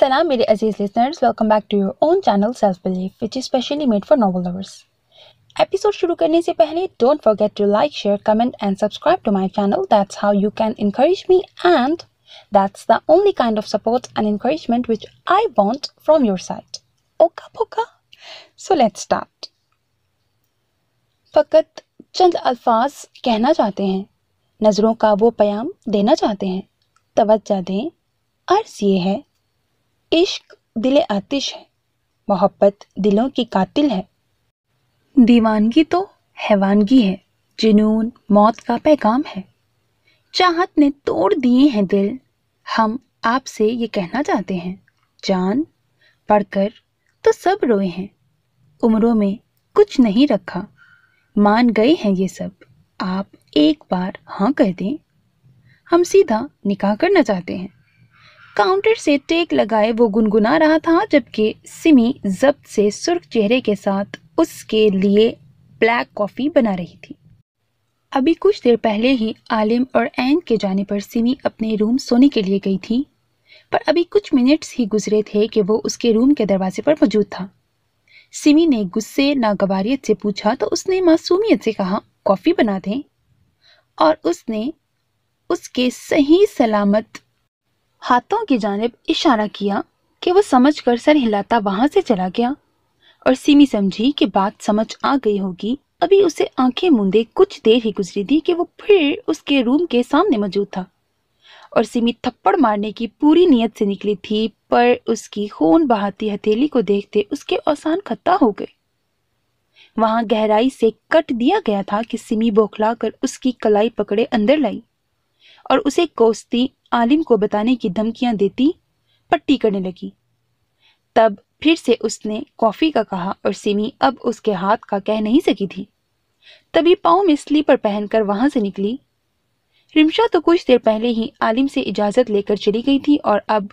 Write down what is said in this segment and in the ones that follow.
सलाम मेरे अजीज listeners welcome back to your own channel self belief which is specially made for novel lovers एपिसोड शुरू करने से पहले don't forget to like share comment and subscribe to my channel that's how you can encourage me and that's the only kind of support and encouragement which I want from your side ओका पोका so let start फकत चंद अल्फाज कहना चाहते हैं नज़रों का वो प्याम देना चाहते हैं तोज्जा दें अर्ज़ ये है इश्क दिल आतिश है मोहब्बत दिलों की कातिल है दीवानगी तो हैवानगी है जुनून मौत का पैगाम है चाहत ने तोड़ दिए हैं दिल हम आपसे ये कहना चाहते हैं जान पढ़कर तो सब रोए हैं उम्रों में कुछ नहीं रखा मान गए हैं ये सब आप एक बार हाँ कह दें हम सीधा निकाह करना चाहते हैं काउंटर से टेक लगाए वो गुनगुना रहा था जबकि सिमी जब्त से सुर्ख चेहरे के साथ उसके लिए ब्लैक कॉफ़ी बना रही थी अभी कुछ देर पहले ही आलिम और एन के जाने पर सिमी अपने रूम सोने के लिए गई थी पर अभी कुछ मिनट्स ही गुजरे थे कि वो उसके रूम के दरवाजे पर मौजूद था सिमी ने गुस्से नागवारीत से पूछा तो उसने मासूमियत से कहा कॉफ़ी बना दें और उसने उसके सही सलामत हाथों की जानब इशारा किया कि वो समझ कर सर हिलाता वहां से चला गया और सिमी समझी कि बात समझ आ गई होगी अभी उसे आंखें मूंदे कुछ देर ही गुजरी थी कि वो फिर उसके रूम के सामने मौजूद था और सिमी थप्पड़ मारने की पूरी नीयत से निकली थी पर उसकी खून बहाती हथेली को देखते उसके औसान खत्ता हो गए वहां गहराई से कट दिया गया था कि सिमी बौखला कर उसकी कलाई पकड़े अंदर लाई और उसे कोसती आलिम को बताने की धमकियां देती पट्टी करने लगी तब फिर से उसने कॉफ़ी का कहा और सिमी अब उसके हाथ का कह नहीं सकी थी तभी पाओ में स्लीपर पहनकर वहां से निकली रिमशा तो कुछ देर पहले ही आलिम से इजाज़त लेकर चली गई थी और अब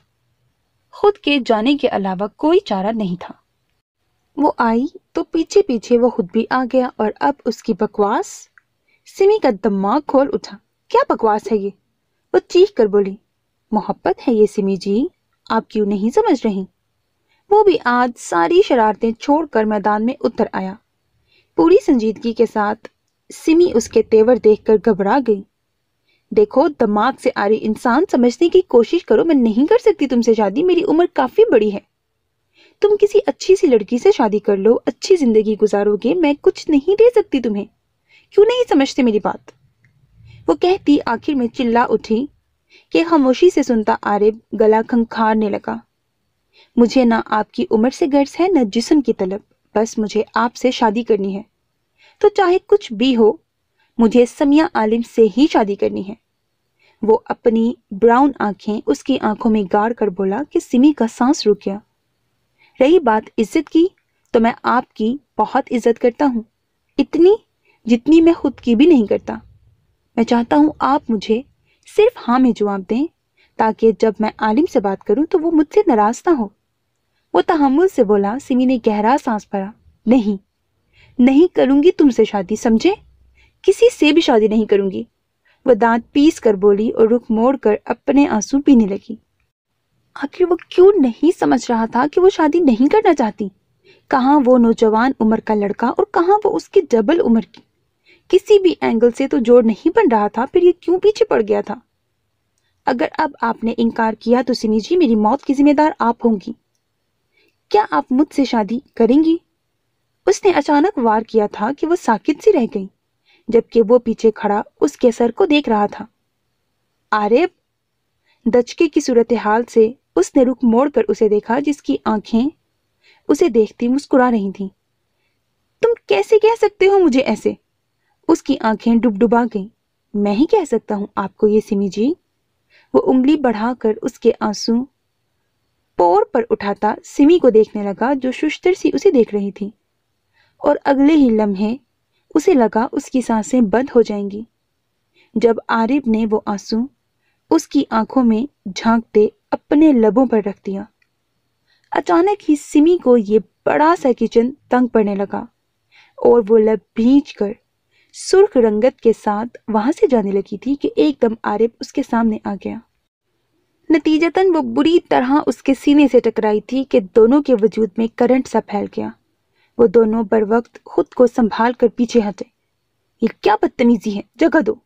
खुद के जाने के अलावा कोई चारा नहीं था वो आई तो पीछे पीछे वो खुद भी आ गया और अब उसकी बकवास सिमी का दिमाग खोल उठा क्या बकवास है ये वो चीख कर बोली मोहब्बत है ये सिमी जी आप क्यों नहीं समझ रही वो भी आज सारी शरारतें छोड़कर मैदान में उतर आया पूरी संजीदगी के साथ सिमी उसके तेवर देखकर घबरा गई देखो दिमाग से आ रही इंसान समझने की कोशिश करो मैं नहीं कर सकती तुमसे शादी मेरी उम्र काफी बड़ी है तुम किसी अच्छी सी लड़की से शादी कर लो अच्छी जिंदगी गुजारोगे मैं कुछ नहीं दे सकती तुम्हें क्यों नहीं समझते मेरी बात वो कहती आखिर में चिल्ला उठी कि खामोशी से सुनता आरिब गला खंखारने लगा मुझे ना आपकी उम्र से गर्ज है न जिस्म की तलब बस मुझे आपसे शादी करनी है तो चाहे कुछ भी हो मुझे समिया आलिम से ही शादी करनी है वो अपनी ब्राउन आंखें उसकी आंखों में गाड़ कर बोला कि सिमी का सांस रुक गया रही बात इज्जत की तो मैं आपकी बहुत इज्जत करता हूँ इतनी जितनी मैं खुद की भी नहीं करता मैं चाहता हूँ आप मुझे सिर्फ हाँ में जवाब दें ताकि जब मैं आलिम से बात करूं तो वो मुझसे नाराज ना हो वो तहमुल से बोला सिमी ने गहरा सांस भरा नहीं नहीं करूंगी तुमसे शादी समझे किसी से भी शादी नहीं करूंगी वह दांत पीस कर बोली और रुख मोड़ कर अपने आंसू पीने लगी आखिर वो क्यों नहीं समझ रहा था कि वो शादी नहीं करना चाहती कहाँ वो नौजवान उम्र का लड़का और कहाँ वो उसकी डबल उम्र की किसी भी एंगल से तो जोड़ नहीं बन रहा था फिर ये क्यों पीछे पड़ गया था अगर अब आपने इनकार किया तो सिमी जी मेरी मौत की जिम्मेदार आप होंगी क्या आप मुझसे शादी करेंगी उसने अचानक वार किया था कि वो साकित सी रह गई जबकि वो पीछे खड़ा उसके सर को देख रहा था आरे दचके की सूरत हाल से उसने रुख मोड़ कर उसे देखा जिसकी आंखें उसे देखती मुस्कुरा रही थी तुम कैसे कह सकते हो मुझे ऐसे उसकी आंखें डुबडुबा गईं मैं ही कह सकता हूं आपको ये सिमी जी वो उंगली बढ़ाकर उसके आंसू पोर पर उठाता सिमी को देखने लगा जो शुष्टर सी उसे देख रही थी और अगले ही लम्हे उसे लगा उसकी सांसें बंद हो जाएंगी जब आरिब ने वो आंसू उसकी आंखों में झांकते अपने लबों पर रख दिया अचानक ही सिमी को ये बड़ा सा किचन तंग पड़ने लगा और वो लब भींच कर सुर्ख रंगत के साथ वहां से जाने लगी थी कि एकदम आरिफ उसके सामने आ गया नतीजतन वो बुरी तरह उसके सीने से टकराई थी कि दोनों के वजूद में करंट सा फैल गया वो दोनों बर वक्त खुद को संभाल कर पीछे हटे ये क्या बदतमीजी है जगह दो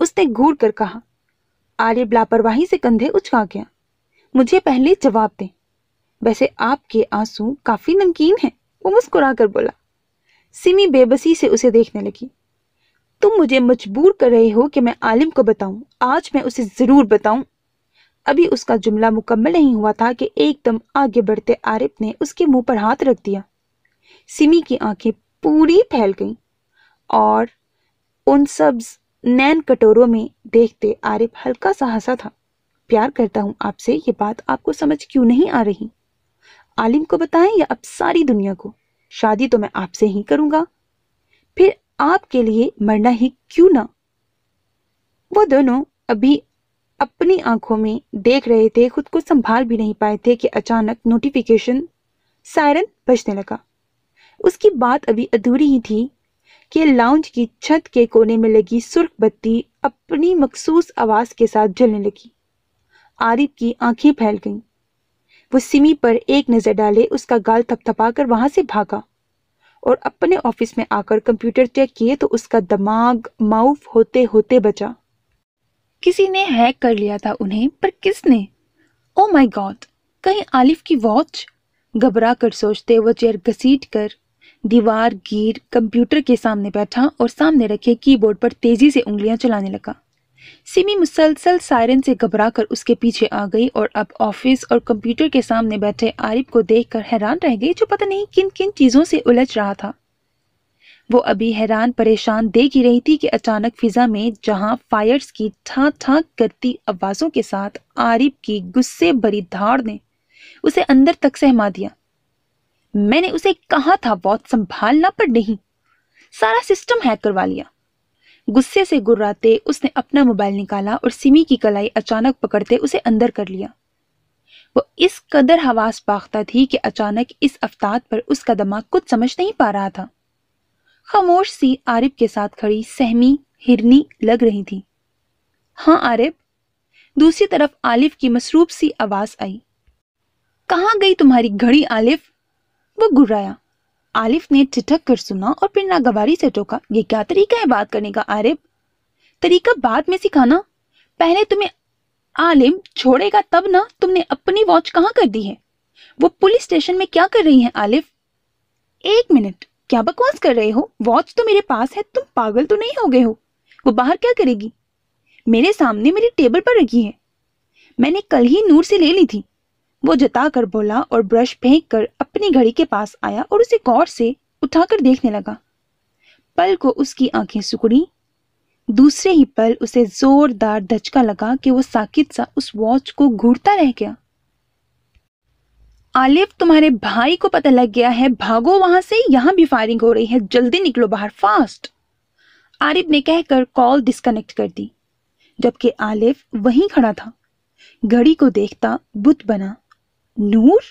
उसने घूर कर कहा आरिफ लापरवाही से कंधे उछका गया मुझे पहले जवाब दें वैसे आपके आंसू काफी नमकीन हैं वो मुस्कुरा कर बोला सिमी बेबसी से उसे देखने लगी तुम मुझे मजबूर कर रहे हो कि मैं आलिम को बताऊं आज मैं उसे ज़रूर बताऊं अभी उसका जुमला मुकम्मल नहीं हुआ था कि एकदम आगे बढ़ते आरिफ ने उसके मुंह पर हाथ रख दिया सिमी की आंखें पूरी फैल गईं और उन सब्ज नैन कटोरों में देखते आरिफ हल्का सा हंसा था प्यार करता हूं आपसे ये बात आपको समझ क्यों नहीं आ रही आलिम को बताएं या अब सारी दुनिया को शादी तो मैं आपसे ही करूंगा आपके लिए मरना ही क्यों ना वो दोनों अभी अपनी आंखों में देख रहे थे खुद को संभाल भी नहीं पाए थे कि अचानक नोटिफिकेशन सायरन बजने लगा उसकी बात अभी अधूरी ही थी कि लाउंज की छत के कोने में लगी सुर्ख बत्ती अपनी मखसूस आवाज के साथ जलने लगी आरिफ की आंखें फैल गईं। वो सिमी पर एक नजर डाले उसका गाल थपथपा कर वहां से भागा और अपने ऑफिस में आकर कंप्यूटर चेक किए तो उसका दिमाग माउफ होते होते बचा किसी ने हैक कर लिया था उन्हें पर किसने ओ माई गॉड कहीं आलिफ की वॉच घबरा कर सोचते वह चेयर घसीट कर दीवार गिर कंप्यूटर के सामने बैठा और सामने रखे कीबोर्ड पर तेजी से उंगलियां चलाने लगा सिमी मुसलसल सायरन से घबराकर उसके पीछे आ गई और अब ऑफिस और कंप्यूटर के सामने बैठे आरिफ को देखकर हैरान रह गई जो पता नहीं किन किन चीज़ों से उलझ रहा था वो अभी हैरान परेशान देख ही रही थी कि अचानक फिजा में जहां फायर्स की ठाक ठाक करती आवाज़ों के साथ आरिफ की गुस्से भरी धाड़ ने उसे अंदर तक सहमा दिया मैंने उसे कहा था बहुत संभालना पर नहीं सारा सिस्टम हैक करवा लिया गुस्से से गुर्राते उसने अपना मोबाइल निकाला और सिमी की कलाई अचानक पकड़ते उसे अंदर कर लिया वो इस कदर हवास पाखता थी कि अचानक इस अफ्ताद पर उसका दिमाग कुछ समझ नहीं पा रहा था खामोश सी आरिफ के साथ खड़ी सहमी हिरनी लग रही थी हाँ आरिफ दूसरी तरफ आलिफ की मसरूफ सी आवाज आई कहाँ गई तुम्हारी घड़ी आलिफ वो गुर्राया आलिफ ने चिटक कर सुना और फिर नागवारी से टोका ये क्या तरीका है बात करने का आरिफ तरीका बाद में सिखाना पहले तुम्हें आलिम छोड़ेगा तब ना तुमने अपनी वॉच कहाँ कर दी है वो पुलिस स्टेशन में क्या कर रही है आलिफ एक मिनट क्या बकवास कर रहे हो वॉच तो मेरे पास है तुम पागल तो नहीं हो गए हो वो बाहर क्या करेगी मेरे सामने मेरी टेबल पर रखी है मैंने कल ही नूर से ले ली थी वो जताकर बोला और ब्रश फेंक कर अपनी घड़ी के पास आया और उसे गौर से उठाकर देखने लगा पल को उसकी आंखें सुकड़ी दूसरे ही पल उसे जोरदार धचका लगा कि वो साकित सा उस वॉच को घूरता रह गया आलिफ तुम्हारे भाई को पता लग गया है भागो वहां से यहां भी फायरिंग हो रही है जल्दी निकलो बाहर फास्ट आरिफ ने कहकर कॉल डिस्कनेक्ट कर दी जबकि आलिफ वहीं खड़ा था घड़ी को देखता बुत बना नूर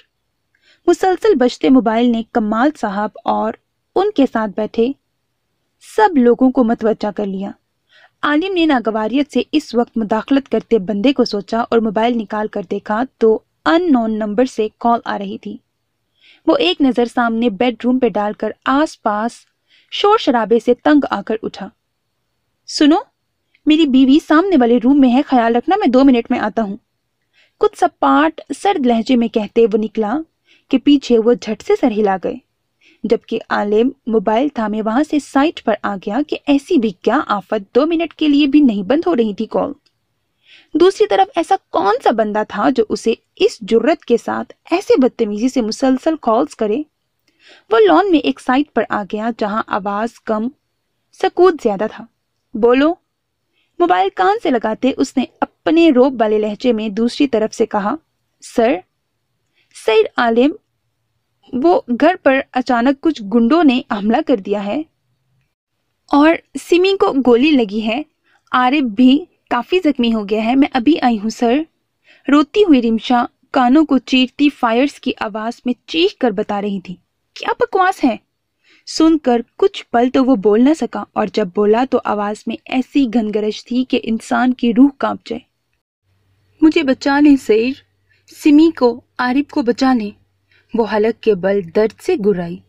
मुसलसल बजते मोबाइल ने कमाल साहब और उनके साथ बैठे सब लोगों को मतवजा कर लिया आलिम ने नागवारियत से इस वक्त मुदाखलत करते बंदे को सोचा और मोबाइल निकाल कर देखा तो अननोन नंबर से कॉल आ रही थी वो एक नज़र सामने बेडरूम पे डालकर आसपास शोर शराबे से तंग आकर उठा सुनो मेरी बीवी सामने वाले रूम में है ख्याल रखना मैं दो मिनट में आता हूँ कुछ सपाट सर्द लहजे में कहते वो निकला कि पीछे वो झट से सर हिला गए जबकि आलिम मोबाइल थामे वहां से साइट पर आ गया कि ऐसी भी क्या आफत दो मिनट के लिए भी नहीं बंद हो रही थी कॉल दूसरी तरफ ऐसा कौन सा बंदा था जो उसे इस जुर्रत के साथ ऐसे बदतमीजी से मुसलसल कॉल्स करे वो लॉन में एक साइट पर आ गया जहां आवाज कम सकूत ज्यादा था बोलो मोबाइल कान से लगाते उसने अपने रोब वाले लहजे में दूसरी तरफ से कहा सर सईद आलिम वो घर पर अचानक कुछ गुंडों ने हमला कर दिया है और सिमी को गोली लगी है आरिफ भी काफ़ी जख्मी हो गया है मैं अभी आई हूँ सर रोती हुई रिमशा कानों को चीरती फायर्स की आवाज़ में चीख कर बता रही थी क्या बकवास है सुनकर कुछ पल तो वो बोल ना सका और जब बोला तो आवाज में ऐसी घनगरज थी कि इंसान की रूह कांप जाए मुझे बचा लें सैर सिमी को आरिफ को बचा लें वो हलक के बल दर्द से गुराई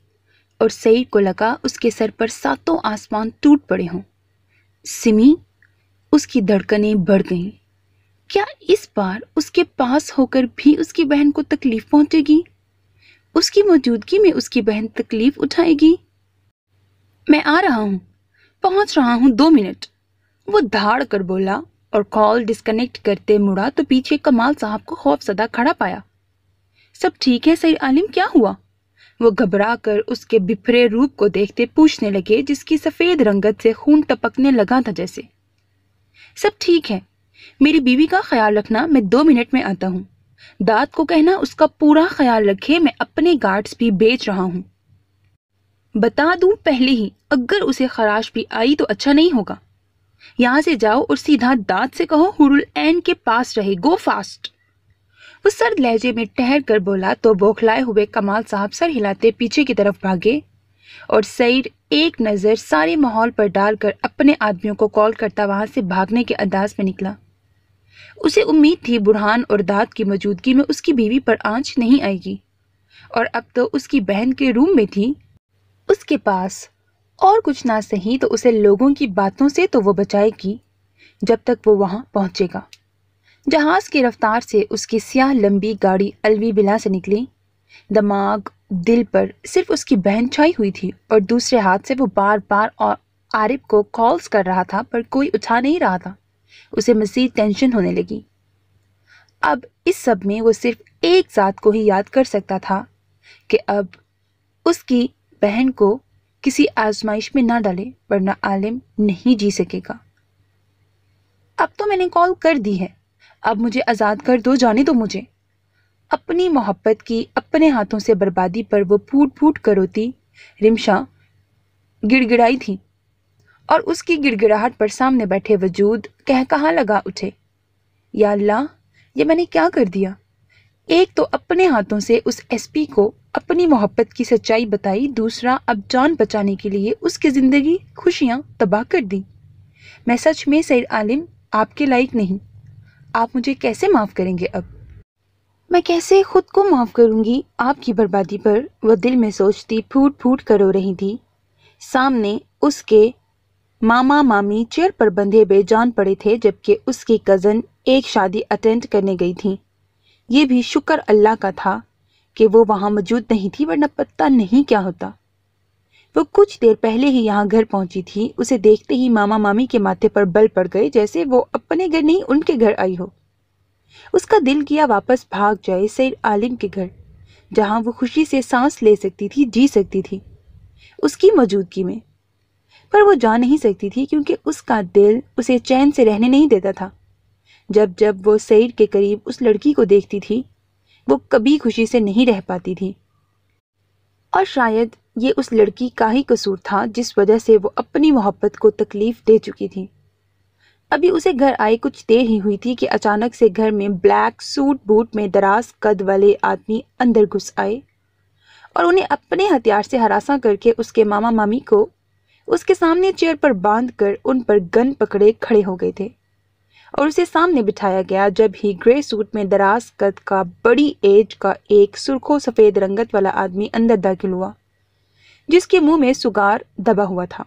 और सईर को लगा उसके सर पर सातों आसमान टूट पड़े हों सिमी उसकी धड़कनें बढ़ गईं क्या इस बार उसके पास होकर भी उसकी बहन को तकलीफ पहुंचेगी उसकी मौजूदगी में उसकी बहन तकलीफ उठाएगी मैं आ रहा हूँ पहुँच रहा हूँ दो मिनट वो धाड़ कर बोला और कॉल डिस्कनेक्ट करते मुड़ा तो पीछे कमाल साहब को सदा खड़ा पाया सब ठीक है सही आलिम क्या हुआ वो घबरा कर उसके बिफरे रूप को देखते पूछने लगे जिसकी सफ़ेद रंगत से खून टपकने लगा था जैसे सब ठीक है मेरी बीवी का ख्याल रखना मैं दो मिनट में आता हूँ दाद को कहना उसका पूरा ख्याल रखे मैं अपने गार्ड्स भी बेच रहा हूँ बता दूं पहले ही अगर उसे खराश भी आई तो अच्छा नहीं होगा यहां से जाओ और सीधा दांत से कहो हुरुल एन के पास रहे गो फास्ट वो सर्द लहजे में ठहर कर बोला तो बौखलाए हुए कमाल साहब सर हिलाते पीछे की तरफ भागे और सईद एक नज़र सारे माहौल पर डालकर अपने आदमियों को कॉल करता वहां से भागने के अंदाज में निकला उसे उम्मीद थी बुरहान और दाद की मौजूदगी में उसकी बीवी पर आंच नहीं आएगी और अब तो उसकी बहन के रूम में थी उसके पास और कुछ ना सही तो उसे लोगों की बातों से तो वो बचाएगी जब तक वो वहाँ पहुँचेगा जहाज़ की रफ्तार से उसकी सियाह लंबी गाड़ी अलवी बिला से निकली दिमाग दिल पर सिर्फ उसकी बहन छाई हुई थी और दूसरे हाथ से वो बार बार और आरिफ को कॉल्स कर रहा था पर कोई उठा नहीं रहा था उसे मज़ीद टेंशन होने लगी अब इस सब में वो सिर्फ एक ज़ात को ही याद कर सकता था कि अब उसकी बहन को किसी आजमाइश में ना डाले वरना आलिम नहीं जी सकेगा अब तो मैंने कॉल कर दी है अब मुझे आज़ाद कर दो जाने दो मुझे अपनी मोहब्बत की अपने हाथों से बर्बादी पर वो फूट फूट कर रोती रिमशा गिड़गिड़ाई थी और उसकी गिड़गिड़ाहट पर सामने बैठे वजूद कह कहाँ लगा उठे या अल्लाह ये मैंने क्या कर दिया एक तो अपने हाथों से उस एसपी को अपनी मोहब्बत की सच्चाई बताई दूसरा अब जान बचाने के लिए उसकी ज़िंदगी खुशियाँ तबाह कर दी मैं सच में सैद आलिम आपके लायक नहीं आप मुझे कैसे माफ़ करेंगे अब मैं कैसे खुद को माफ़ करूंगी आपकी बर्बादी पर वह दिल में सोचती फूट फूट कर रो रही थी सामने उसके मामा मामी चेयर पर बंधे बेजान पड़े थे जबकि उसकी कज़न एक शादी अटेंड करने गई थी ये भी शुक्र अल्लाह का था कि वो वहाँ मौजूद नहीं थी वरना पता नहीं क्या होता वो कुछ देर पहले ही यहाँ घर पहुँची थी उसे देखते ही मामा मामी के माथे पर बल पड़ गए जैसे वो अपने घर नहीं उनके घर आई हो उसका दिल किया वापस भाग जाए सैद आलिम के घर जहाँ वो खुशी से सांस ले सकती थी जी सकती थी उसकी मौजूदगी में पर वो जा नहीं सकती थी क्योंकि उसका दिल उसे चैन से रहने नहीं देता था जब जब वो सैर के करीब उस लड़की को देखती थी वो कभी खुशी से नहीं रह पाती थी और शायद ये उस लड़की का ही कसूर था जिस वजह से वो अपनी मोहब्बत को तकलीफ दे चुकी थी अभी उसे घर आई कुछ देर ही हुई थी कि अचानक से घर में ब्लैक सूट बूट में दराज कद वाले आदमी अंदर घुस आए और उन्हें अपने हथियार से हरासा करके उसके मामा मामी को उसके सामने चेयर पर बांध कर उन पर गन पकड़े खड़े हो गए थे और उसे सामने बिठाया गया जब ही ग्रे सूट में दराज कद का बड़ी एज का एक सुर्खो सफ़ेद रंगत वाला आदमी अंदर दाखिल हुआ जिसके मुंह में सुगार दबा हुआ था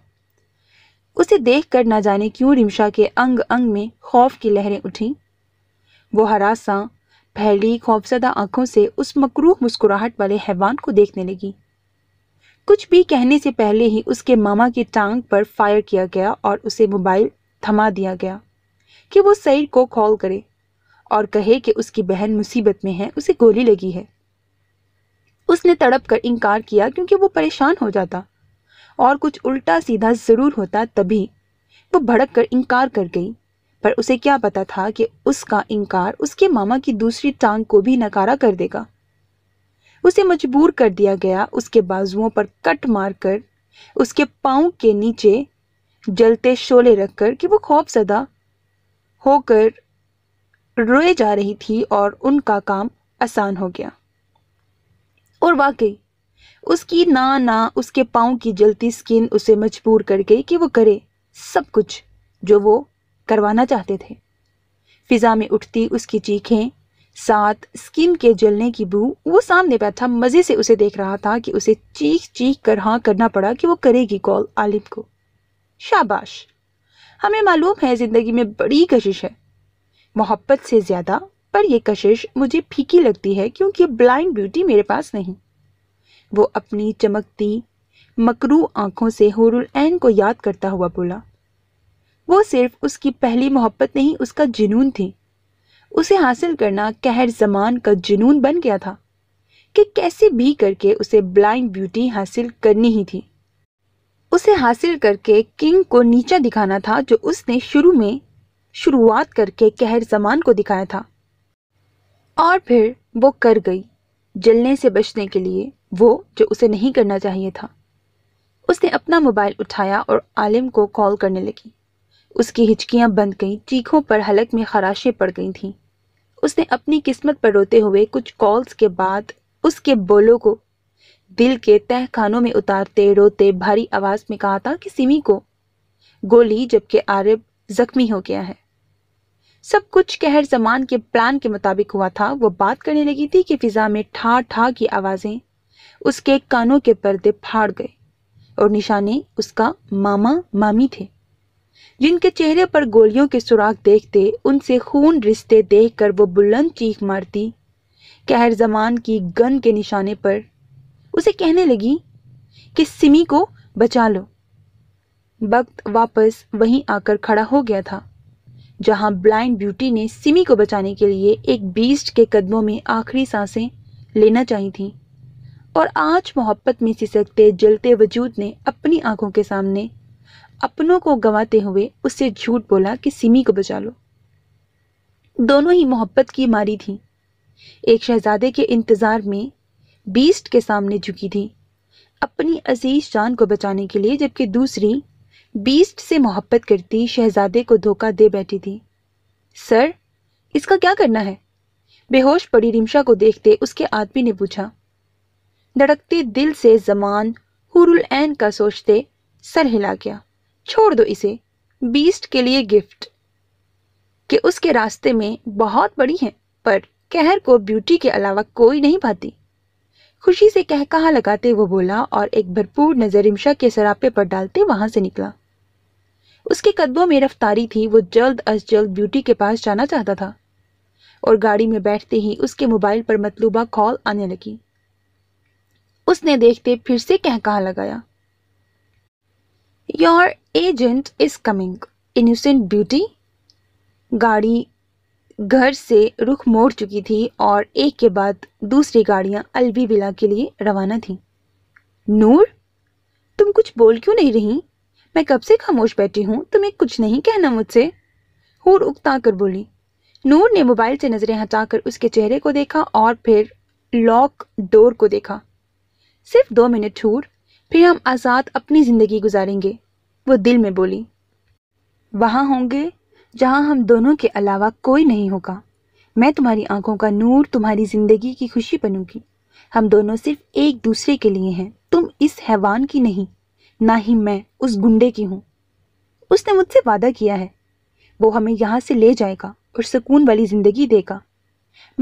उसे देखकर ना जाने क्यों रिमशा के अंग अंग में खौफ की लहरें उठीं वो हरासा फैली खौफजदा आंखों से उस मकरूह मुस्कुराहट वाले हैवान को देखने लगी कुछ भी कहने से पहले ही उसके मामा की टांग पर फायर किया गया और उसे मोबाइल थमा दिया गया कि वो सईद को कॉल करे और कहे कि उसकी बहन मुसीबत में है उसे गोली लगी है उसने तड़प कर इनकार किया क्योंकि वो परेशान हो जाता और कुछ उल्टा सीधा ज़रूर होता तभी वो भड़क कर इनकार कर गई पर उसे क्या पता था कि उसका इनकार उसके मामा की दूसरी टांग को भी नकारा कर देगा उसे मजबूर कर दिया गया उसके बाजुओं पर कट मार कर उसके पाँव के नीचे जलते शोले रखकर कि वो खौफ सदा होकर रोए जा रही थी और उनका काम आसान हो गया और वाकई उसकी ना ना उसके पाँव की जलती स्किन उसे मजबूर कर गई कि वो करे सब कुछ जो वो करवाना चाहते थे फिजा में उठती उसकी चीखें साथ स्किन के जलने की बू वो सामने बैठा मज़े से उसे देख रहा था कि उसे चीख चीख कर हाँ करना पड़ा कि वो करेगी कॉल आलिम को शाबाश हमें मालूम है ज़िंदगी में बड़ी कशिश है मोहब्बत से ज़्यादा पर यह कशिश मुझे फीकी लगती है क्योंकि ब्लाइंड ब्यूटी मेरे पास नहीं वो अपनी चमकती मकरू आंखों से हुरुल ऐन को याद करता हुआ बोला वो सिर्फ उसकी पहली मोहब्बत नहीं उसका जुनून थी उसे हासिल करना कहर जमान का जुनून बन गया था कि कैसे भी करके उसे ब्लाइंड ब्यूटी हासिल करनी ही थी उसे हासिल करके किंग को नीचा दिखाना था जो उसने शुरू में शुरुआत करके कहर जमान को दिखाया था और फिर वो कर गई जलने से बचने के लिए वो जो उसे नहीं करना चाहिए था उसने अपना मोबाइल उठाया और आलिम को कॉल करने लगी उसकी हिचकियां बंद गईं चीखों पर हलक में खराशें पड़ गई थीं उसने अपनी किस्मत पर रोते हुए कुछ कॉल्स के बाद उसके बोलों को दिल के तह खानों में उतारते रोते भारी आवाज में कहा था कि सिमी को गोली जबकि आरब जख्मी हो गया है सब कुछ कहर जमान के प्लान के मुताबिक हुआ था वो बात करने लगी थी कि फिजा में ठा ठा की आवाजें उसके कानों के पर्दे फाड़ गए और निशाने उसका मामा मामी थे जिनके चेहरे पर गोलियों के सुराख देखते उनसे खून रिश्ते देखकर वो बुलंद चीख मारती कहर जमान की गन के निशाने पर उसे कहने लगी कि सिमी को बचा लो वक्त वापस वहीं आकर खड़ा हो गया था जहां ब्लाइंड ब्यूटी ने सिमी को बचाने के लिए एक बीस्ट के कदमों में आखिरी सांसें लेना चाही थी और आज मोहब्बत में सिसकते जलते वजूद ने अपनी आंखों के सामने अपनों को गंवाते हुए उससे झूठ बोला कि सिमी को बचा लो दोनों ही मोहब्बत की मारी थी एक शहजादे के इंतजार में बीस्ट के सामने झुकी थी अपनी अजीज जान को बचाने के लिए जबकि दूसरी बीस्ट से मोहब्बत करती शहजादे को धोखा दे बैठी थी सर इसका क्या करना है बेहोश पड़ी रिमशा को देखते उसके आदमी ने पूछा धड़कते दिल से जमान हुरुल का सोचते सर हिला गया छोड़ दो इसे बीस्ट के लिए गिफ्ट कि उसके रास्ते में बहुत बड़ी हैं पर कहर को ब्यूटी के अलावा कोई नहीं पाती खुशी से कह कहा लगाते वो बोला और एक भरपूर नज़र इमशा के सरापे पर डालते वहां से निकला उसके कदमों में रफ्तारी थी वो जल्द अज जल्द ब्यूटी के पास जाना चाहता था और गाड़ी में बैठते ही उसके मोबाइल पर मतलूबा कॉल आने लगी उसने देखते फिर से कह कहा लगाया your agent is coming innocent beauty गाड़ी घर से रुख मोड़ चुकी थी और एक के बाद दूसरी गाड़ियां अलवी बिला के लिए रवाना थीं। नूर तुम कुछ बोल क्यों नहीं रही मैं कब से खामोश बैठी हूँ तुम्हें कुछ नहीं कहना मुझसे हूर उकता कर बोली नूर ने मोबाइल से नज़रें हटाकर उसके चेहरे को देखा और फिर लॉक डोर को देखा सिर्फ दो मिनट हूर फिर हम आज़ाद अपनी ज़िंदगी गुजारेंगे वो दिल में बोली वहाँ होंगे जहाँ हम दोनों के अलावा कोई नहीं होगा मैं तुम्हारी आंखों का नूर तुम्हारी जिंदगी की खुशी बनूंगी हम दोनों सिर्फ एक दूसरे के लिए हैं तुम इस हैवान की नहीं ना ही मैं उस गुंडे की हूँ उसने मुझसे वादा किया है वो हमें यहाँ से ले जाएगा और सुकून वाली जिंदगी देगा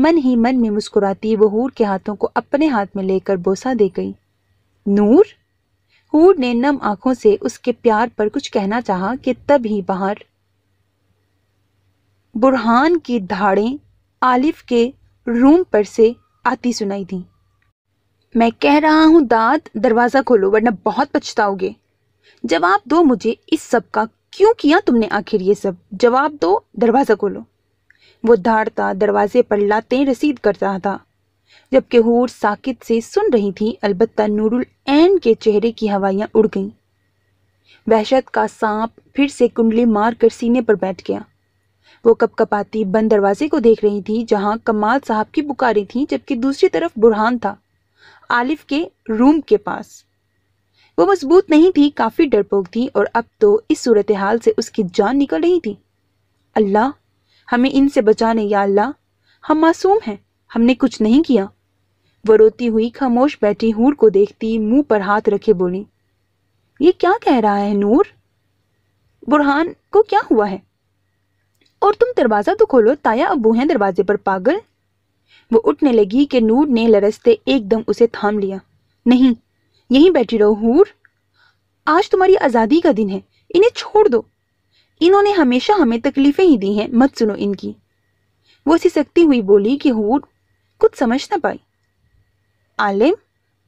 मन ही मन में मुस्कुराती वो हूर के हाथों को अपने हाथ में लेकर बोसा दे गई नूर हूर ने नम आंखों से उसके प्यार पर कुछ कहना चाहा कि तब ही बाहर बुरहान की धाड़ें आलिफ के रूम पर से आती सुनाई दी मैं कह रहा हूँ दाद दरवाज़ा खोलो वरना बहुत पछताओगे जवाब दो मुझे इस सब का क्यों किया तुमने आखिर ये सब जवाब दो दरवाज़ा खोलो वो धाड़ता दरवाजे पर लाते रसीद कर रहा था जबकि हूर साकित से सुन रही थी अलबत्ता नूरुल ऐन के चेहरे की हवाइयाँ उड़ गईं वहशत का सांप फिर से कुंडली मार कर सीने पर बैठ गया वो कपकपाती बंद दरवाजे को देख रही थी जहां कमाल साहब की बुकारी थी जबकि दूसरी तरफ बुरहान था आलिफ के रूम के पास वो मजबूत नहीं थी काफ़ी डरपोक थी और अब तो इस सूरत हाल से उसकी जान निकल रही थी अल्लाह हमें इनसे बचाने या अल्लाह हम मासूम हैं हमने कुछ नहीं किया वो रोती हुई खामोश बैठी हूर को देखती मुंह पर हाथ रखे बोली ये क्या कह रहा है नूर बुरहान को क्या हुआ है और तुम दरवाज़ा तो खोलो ताया अबू हैं दरवाजे पर पागल वो उठने लगी कि नूर ने लरसते एकदम उसे थाम लिया नहीं यहीं बैठी रहो हूर आज तुम्हारी आज़ादी का दिन है इन्हें छोड़ दो इन्होंने हमेशा हमें तकलीफ़ें ही दी हैं मत सुनो इनकी वो सिसकती हुई बोली कि हूर कुछ समझ ना पाई आलिम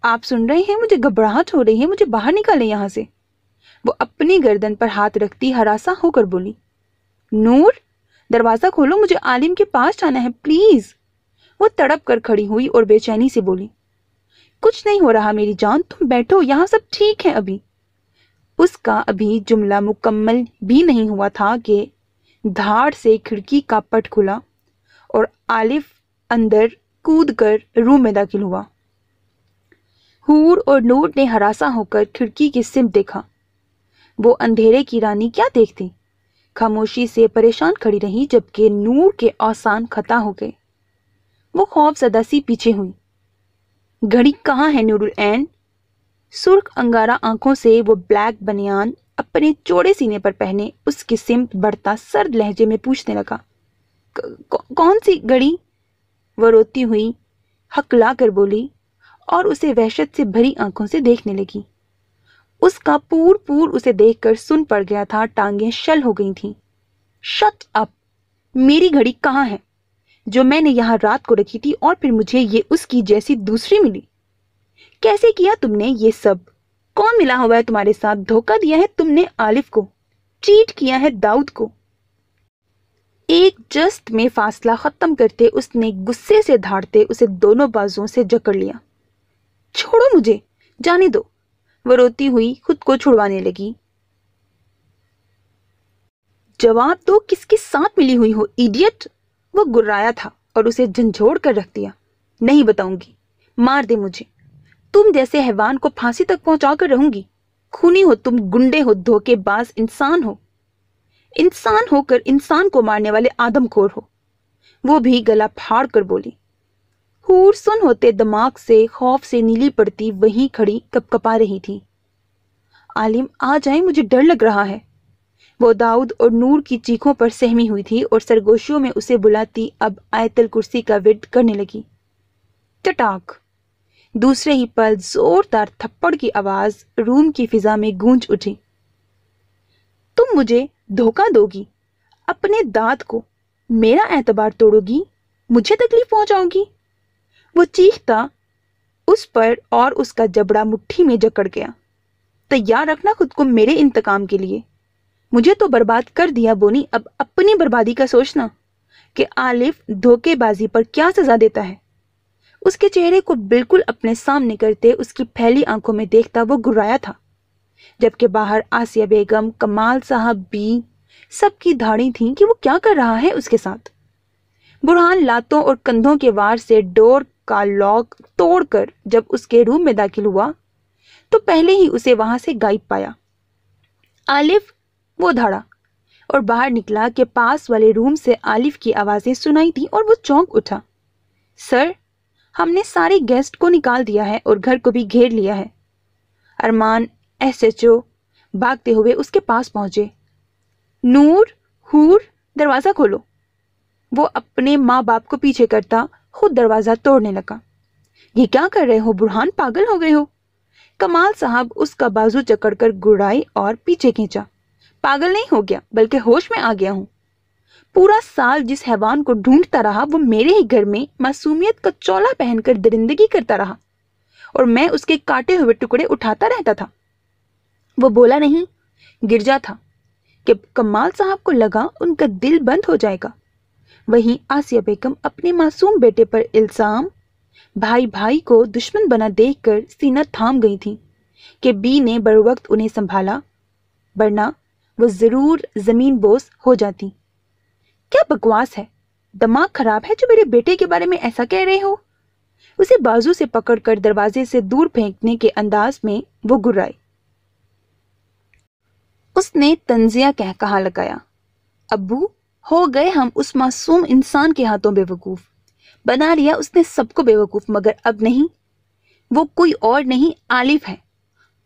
आप सुन रहे हैं मुझे घबराहट हो रही है मुझे बाहर निकाले यहां से वो अपनी गर्दन पर हाथ रखती हरासा होकर बोली नूर दरवाज़ा खोलो मुझे आलिम के पास जाना है प्लीज़ वो तड़प कर खड़ी हुई और बेचैनी से बोली कुछ नहीं हो रहा मेरी जान तुम बैठो यहाँ सब ठीक है अभी उसका अभी जुमला मुकम्मल भी नहीं हुआ था कि धाड़ से खिड़की का पट खुला और आलिफ अंदर कूद कर रूम में दाखिल हुआ हूर और नूर ने हरासा होकर खिड़की की सिम देखा वो अंधेरे की रानी क्या देखती खामोशी से परेशान खड़ी रही जबकि नूर के आसान खता हो गए वो खौफ सदा सी पीछे हुई घड़ी कहाँ है नूरुल एन सुर्ख अंगारा आंखों से वो ब्लैक बनियान अपने चौड़े सीने पर पहने उसकी सिमत बढ़ता सर्द लहजे में पूछने लगा कौन सी घड़ी वो रोती हुई हकला कर बोली और उसे वहशत से भरी आंखों से देखने लगी उसका पूर पूर उसे देखकर सुन पड़ गया था टांगें शल हो गई थीं। शट अप मेरी घड़ी कहाँ है जो मैंने यहां रात को रखी थी और फिर मुझे ये उसकी जैसी दूसरी मिली कैसे किया तुमने ये सब कौन मिला हुआ है तुम्हारे साथ धोखा दिया है तुमने आलिफ को चीट किया है दाऊद को एक जस्त में फासला ख़त्म करते उसने गुस्से से धाड़ते उसे दोनों बाजुओं से जकड़ लिया छोड़ो मुझे जाने दो वह रोती हुई खुद को छुड़वाने लगी जवाब तो किसके साथ मिली हुई हो इडियट वो गुर्राया था और उसे झंझोड़ कर रख दिया नहीं बताऊंगी मार दे मुझे तुम जैसे हैवान को फांसी तक पहुंचा कर रहूंगी खूनी हो तुम गुंडे हो धोखेबाज इंसान हो इंसान होकर इंसान को मारने वाले आदमखोर हो वो भी गला फाड़ कर बोली सुन होते दिमाग से खौफ से नीली पड़ती वहीं खड़ी कपकपा रही थी आलिम आ जाए मुझे डर लग रहा है वो दाऊद और नूर की चीखों पर सहमी हुई थी और सरगोशियों में उसे बुलाती अब आयतल कुर्सी का विद करने लगी टटाक दूसरे ही पल जोरदार थप्पड़ की आवाज रूम की फिजा में गूंज उठी तुम मुझे धोखा दोगी अपने दांत को मेरा एतबार तोड़ोगी मुझे तकलीफ पहुंचाओगी वो चीखता उस पर और उसका जबड़ा मुट्ठी में जकड़ गया तैयार रखना खुद को मेरे इंतकाम के लिए मुझे तो बर्बाद कर दिया बोनी अब अपनी बर्बादी का सोचना कि आलिफ धोखेबाजी पर क्या सजा देता है उसके चेहरे को बिल्कुल अपने सामने करते उसकी फैली आंखों में देखता वो घुराया था जबकि बाहर आसिया बेगम कमाल साहब बी सबकी धाड़ी थी कि वो क्या कर रहा है उसके साथ बुरहान लातों और कंधों के वार से डोर का लॉक तोड़कर जब उसके रूम में दाखिल हुआ तो पहले ही उसे वहां से गायब पाया आलिफ वो धाड़ा और बाहर निकला के पास वाले रूम से आलिफ की आवाज़ें सुनाई थी और वो चौंक उठा सर हमने सारे गेस्ट को निकाल दिया है और घर को भी घेर लिया है अरमान एस एच ओ भागते हुए उसके पास पहुंचे नूर हूर दरवाज़ा खोलो वो अपने माँ बाप को पीछे करता खुद दरवाज़ा तोड़ने लगा ये क्या कर रहे हो बुरहान पागल हो गए हो कमाल साहब उसका बाजू चकड़ कर गुड़ाई और पीछे खींचा पागल नहीं हो गया बल्कि होश में आ गया हूँ पूरा साल जिस हैवान को ढूंढता रहा वो मेरे ही घर में मासूमियत का चोला पहनकर दरिंदगी करता रहा और मैं उसके काटे हुए टुकड़े उठाता रहता था वो बोला नहीं गिरजा था कि कमाल साहब को लगा उनका दिल बंद हो जाएगा वहीं आसिया बेगम अपने मासूम बेटे पर इल्ज़ाम भाई भाई को दुश्मन बना देखकर सीना थाम गई थी कि बी ने बर वक्त उन्हें संभाला वरना वो ज़रूर ज़मीन बोस हो जाती क्या बकवास है दिमाग खराब है जो मेरे बेटे के बारे में ऐसा कह रहे हो उसे बाजू से पकड़कर दरवाजे से दूर फेंकने के अंदाज में वो गुर्राई उसने तंजिया कह कहा लगाया अबू हो गए हम उस मासूम इंसान के हाथों बेवकूफ़ बना लिया उसने सबको बेवकूफ़ मगर अब नहीं वो कोई और नहीं आलिफ है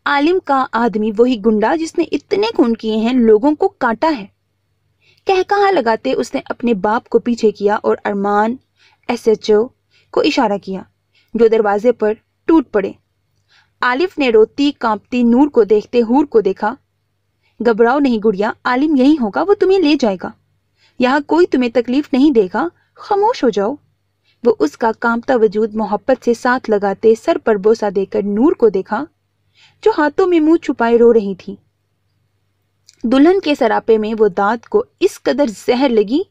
आलिम का आदमी वही गुंडा जिसने इतने खून किए हैं लोगों को काटा है कह कहा लगाते उसने अपने बाप को पीछे किया और अरमान एसएचओ को इशारा किया जो दरवाजे पर टूट पड़े आलिफ ने रोती कांपती नूर को देखते हूर को देखा घबराओ नहीं गुड़िया आलिम यही होगा वो तुम्हें ले जाएगा यहाँ कोई तुम्हें तकलीफ नहीं देगा खामोश हो जाओ वो उसका कांपता वजूद मोहब्बत से साथ लगाते सर पर बोसा देकर नूर को देखा जो हाथों में मुंह छुपाए रो रही थी दुल्हन के सरापे में वो दांत को इस कदर जहर लगी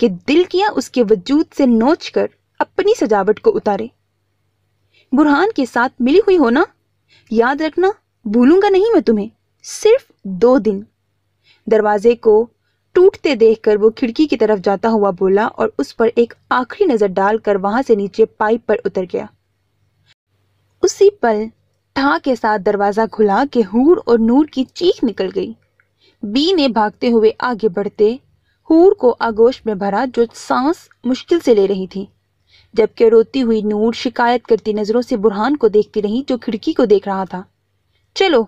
कि दिल किया उसके वजूद से नोच कर अपनी सजावट को उतारे बुरहान के साथ मिली हुई हो ना याद रखना भूलूंगा नहीं मैं तुम्हें सिर्फ दो दिन दरवाजे को टूटते देखकर वो खिड़की की तरफ जाता हुआ बोला और उस पर एक आखिरी नज़र डालकर वहां से नीचे पाइप पर उतर गया उसी पल ठा के साथ दरवाज़ा खुला के हूर और नूर की चीख निकल गई बी ने भागते हुए आगे बढ़ते हूर को आगोश में भरा जो सांस मुश्किल से ले रही थी जबकि रोती हुई नूर शिकायत करती नज़रों से बुरहान को देखती रही जो खिड़की को देख रहा था चलो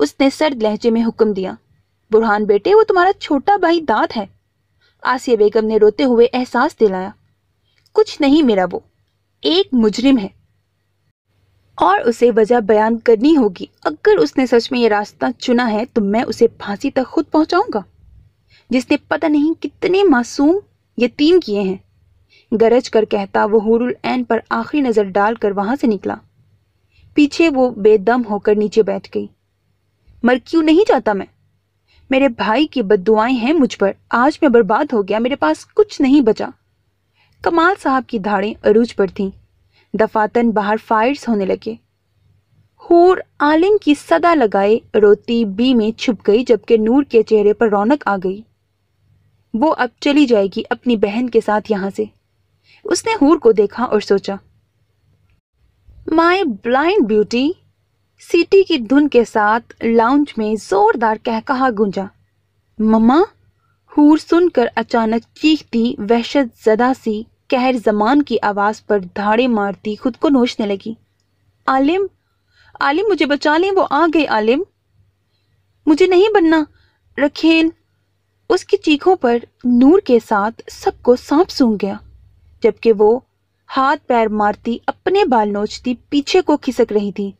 उसने सर्द लहजे में हुक्म दिया बुरहान बेटे वो तुम्हारा छोटा भाई दाद है आसिया बेगम ने रोते हुए एहसास दिलाया कुछ नहीं मेरा वो एक मुजरिम है और उसे वजह बयान करनी होगी अगर उसने सच में ये रास्ता चुना है तो मैं उसे फांसी तक खुद पहुंचाऊंगा जिसने पता नहीं कितने मासूम यतीम किए हैं गरज कर कहता वो हुरुल एन पर आखिरी नज़र डालकर वहां से निकला पीछे वो बेदम होकर नीचे बैठ गई मर क्यों नहीं जाता मैं मेरे भाई की बदुआएं हैं मुझ पर आज मैं बर्बाद हो गया मेरे पास कुछ नहीं बचा कमाल साहब की धाड़ें अरूज पर थीं दफातन बाहर फायर्स होने लगे हूर आलिम की सदा लगाए रोती बी में छुप गई जबकि नूर के चेहरे पर रौनक आ गई वो अब चली जाएगी अपनी बहन के साथ यहाँ से उसने हूर को देखा और सोचा माई ब्लाइंड ब्यूटी सीटी की धुन के साथ लाउंज में जोरदार कहकहा गूंजा मम्मा हूर सुनकर अचानक चीखती वहशत जदा सी कहर जमान की आवाज़ पर धाड़े मारती खुद को नोचने लगी आलिम आलिम मुझे बचा लें वो आ गए आलिम मुझे नहीं बनना रखेल उसकी चीखों पर नूर के साथ सबको सांप सूंघ गया जबकि वो हाथ पैर मारती अपने बाल नोचती पीछे को खिसक रही थी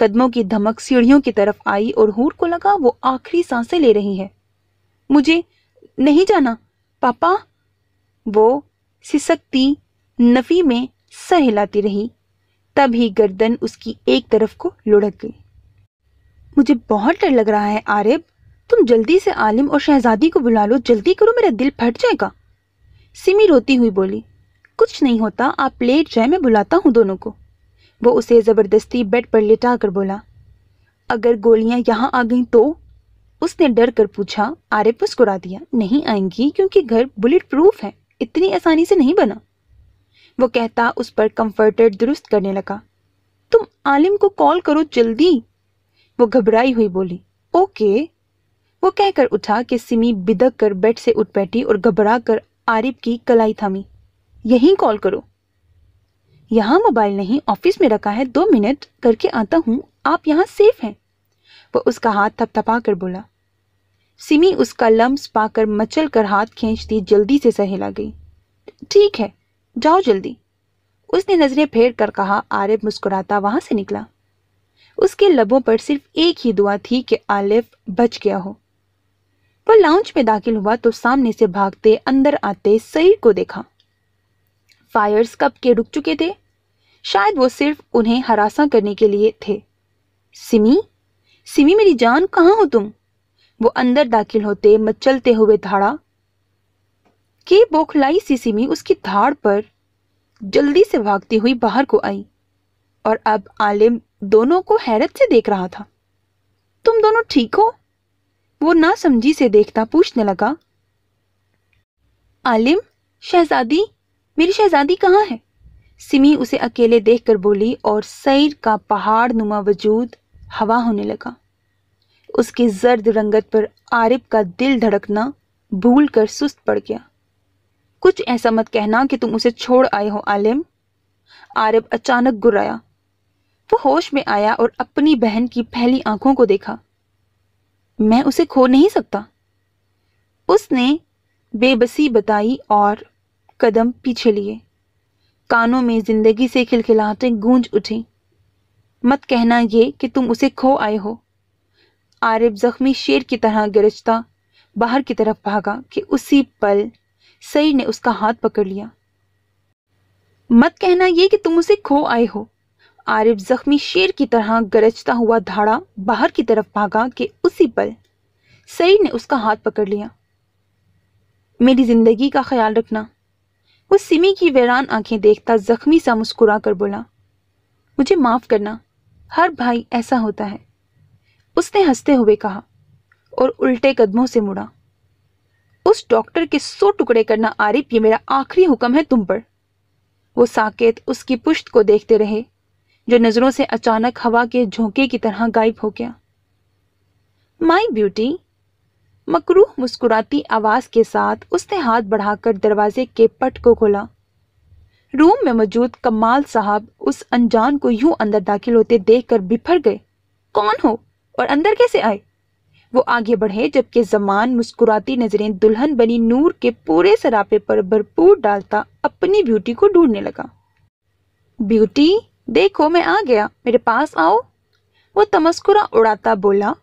कदमों की धमक सीढ़ियों की तरफ आई और हूर को लगा वो आखिरी सांसें ले रही है मुझे नहीं जाना पापा वो सिसकती नफी में सर हिलाती रही तब ही गर्दन उसकी एक तरफ को लुढ़क गई मुझे बहुत डर लग रहा है आरिब तुम जल्दी से आलिम और शहजादी को बुला लो जल्दी करो मेरा दिल फट जाएगा सिमी रोती हुई बोली कुछ नहीं होता आप लेट जाए मैं बुलाता हूँ दोनों को वो उसे ज़बरदस्ती बेड पर लिटा कर बोला अगर गोलियां यहाँ आ गईं तो उसने डर कर पूछा आरिफ मुस्कुरा दिया नहीं आएंगी क्योंकि घर बुलेट प्रूफ है इतनी आसानी से नहीं बना वो कहता उस पर कंफर्टर दुरुस्त करने लगा तुम आलिम को कॉल करो जल्दी वो घबराई हुई बोली ओके वो कहकर उठा कि सिमी बिदक कर बेड से उठ बैठी और घबरा कर आरिफ की कलाई थामी यहीं कॉल करो यहाँ मोबाइल नहीं ऑफिस में रखा है दो मिनट करके आता हूँ आप यहाँ सेफ हैं वो उसका हाथ थपथपा कर बोला सिमी उसका लम्स पाकर मचल कर हाथ खींचती जल्दी से सहेला गई ठीक है जाओ जल्दी उसने नजरें फेर कर कहा आरिफ मुस्कुराता वहां से निकला उसके लबों पर सिर्फ एक ही दुआ थी कि आलिफ बच गया हो वो लाउंज में दाखिल हुआ तो सामने से भागते अंदर आते सईद को देखा फायर्स कब के रुक चुके थे शायद वो सिर्फ उन्हें हरासा करने के लिए थे सिमी सिमी मेरी जान कहाँ हो तुम वो अंदर दाखिल होते मचलते हुए धाड़ा के बौखलाई सी सिमी उसकी धाड़ पर जल्दी से भागती हुई बाहर को आई और अब आलिम दोनों को हैरत से देख रहा था तुम दोनों ठीक हो वो ना समझी से देखता पूछने लगा आलिम शहजादी मेरी शहजादी कहाँ है सिमी उसे अकेले देखकर बोली और सैर का पहाड़ नुमा वजूद हवा होने लगा उसकी जर्द रंगत पर आरिफ का दिल धड़कना भूल कर सुस्त पड़ गया कुछ ऐसा मत कहना कि तुम उसे छोड़ आए हो आलिम आरिफ अचानक गुराया वो होश में आया और अपनी बहन की फैली आंखों को देखा मैं उसे खो नहीं सकता उसने बेबसी बताई और कदम पीछे लिए कानों में जिंदगी से खिलखिलाहटें गूंज उठी मत कहना ये कि तुम उसे खो आए हो आरिफ जख्मी शेर की तरह गरजता बाहर की तरफ भागा कि उसी पल सईद ने उसका हाथ पकड़ लिया मत कहना ये कि तुम उसे खो आए हो आरिफ जख्मी शेर की तरह गरजता हुआ धाड़ा बाहर की तरफ भागा कि उसी पल सईद ने उसका हाथ पकड़ लिया मेरी जिंदगी का ख्याल रखना वो सिमी की वेरान आंखें देखता जख्मी सा मुस्कुरा कर बोला मुझे माफ करना हर भाई ऐसा होता है उसने हंसते हुए कहा और उल्टे कदमों से मुड़ा उस डॉक्टर के सो टुकड़े करना आरिफ ये मेरा आखिरी हुक्म है तुम पर वो साकेत उसकी पुश्त को देखते रहे जो नजरों से अचानक हवा के झोंके की तरह गायब हो गया माई ब्यूटी मकरूह मुस्कुराती आवाज के साथ उसने हाथ बढ़ाकर दरवाजे के पट को खोला रूम में मौजूद कमाल साहब उस अनजान को यूं अंदर दाखिल होते देखकर बिफर गए कौन हो और अंदर कैसे आए वो आगे बढ़े जबकि जमान मुस्कुराती नजरें दुल्हन बनी नूर के पूरे सरापे पर भरपूर डालता अपनी ब्यूटी को ढूंढने लगा ब्यूटी देखो मैं आ गया मेरे पास आओ वो तमस्कुरा उड़ाता बोला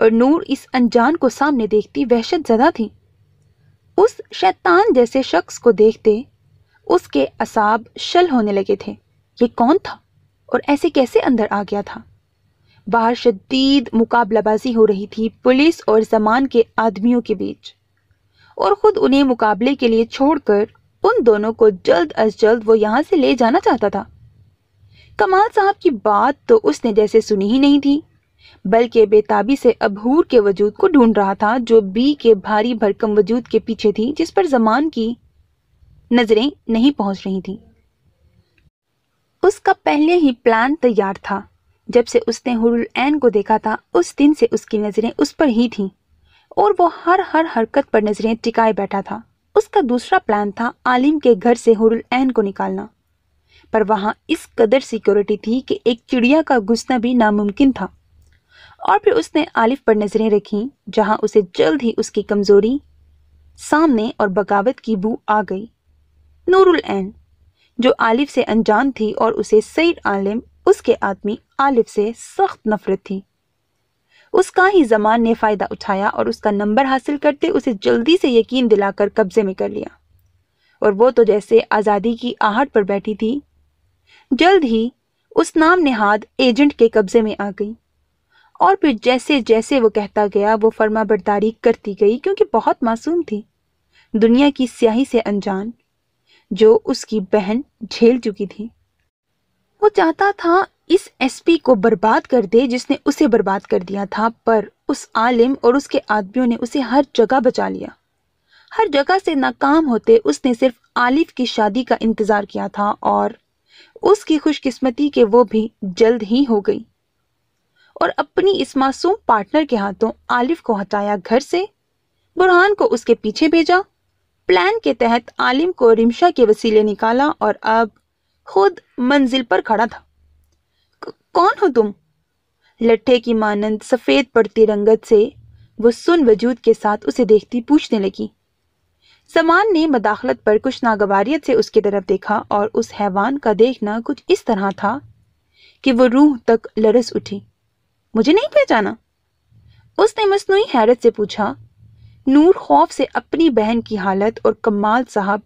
और नूर इस अनजान को सामने देखती वहशत ज़दा थी उस शैतान जैसे शख्स को देखते उसके असाब शल होने लगे थे ये कौन था और ऐसे कैसे अंदर आ गया था बाहर शदीद मुकाबलाबाजी हो रही थी पुलिस और जमान के आदमियों के बीच और ख़ुद उन्हें मुकाबले के लिए छोड़कर उन दोनों को जल्द अज जल्द वो यहाँ से ले जाना चाहता था कमाल साहब की बात तो उसने जैसे सुनी ही नहीं थी बल्कि बेताबी से अबहूर के वजूद को ढूंढ रहा था जो बी के भारी भरकम वजूद के पीछे थी जिस पर जमान की नजरें नहीं पहुंच रही थी उसका पहले ही प्लान तैयार था जब से उसने हुरुल एन को देखा था उस दिन से उसकी नज़रें उस पर ही थीं और वो हर हर हरकत पर नज़रें टिकाए बैठा था उसका दूसरा प्लान था आलिम के घर से हुरुल एन को निकालना पर वहां इस कदर सिक्योरिटी थी कि एक चिड़िया का घुसना भी नामुमकिन था और फिर उसने आलिफ पर नज़रें रखी जहां उसे जल्द ही उसकी कमज़ोरी सामने और बगावत की बू आ गई नूरुल एन जो आलिफ से अनजान थी और उसे सईद आलिम उसके आदमी आलिफ से सख्त नफरत थी उसका ही जमान ने फ़ायदा उठाया और उसका नंबर हासिल करते उसे जल्दी से यकीन दिलाकर कब्ज़े में कर लिया और वो तो जैसे आज़ादी की आहट पर बैठी थी जल्द ही उस नाम नेहाद एजेंट के कब्ज़े में आ गई और फिर जैसे जैसे वो कहता गया वो फर्मा बरदारी करती गई क्योंकि बहुत मासूम थी दुनिया की स्याही से अनजान जो उसकी बहन झेल चुकी थी वो चाहता था इस एसपी को बर्बाद कर दे जिसने उसे बर्बाद कर दिया था पर उस आलिम और उसके आदमियों ने उसे हर जगह बचा लिया हर जगह से नाकाम होते उसने सिर्फ आलिफ की शादी का इंतज़ार किया था और उसकी खुशकिस्मती के वो भी जल्द ही हो गई और अपनी इस मासूम पार्टनर के हाथों आलिफ को हटाया घर से बुरहान को उसके पीछे भेजा प्लान के तहत आलिम को रिमशा के वसीले निकाला और अब खुद मंजिल पर खड़ा था कौन हो तुम लट्ठे की मानंद सफ़ेद पड़ती रंगत से वो सुन वजूद के साथ उसे देखती पूछने लगी जमान ने मदाखलत पर कुछ नागवारियत से उसकी तरफ देखा और उस हैवान का देखना कुछ इस तरह था कि वो रूह तक लरस उठी मुझे नहीं पहचाना उसने मसनू हैरत से पूछा नूर खौफ से अपनी बहन की हालत और कमाल साहब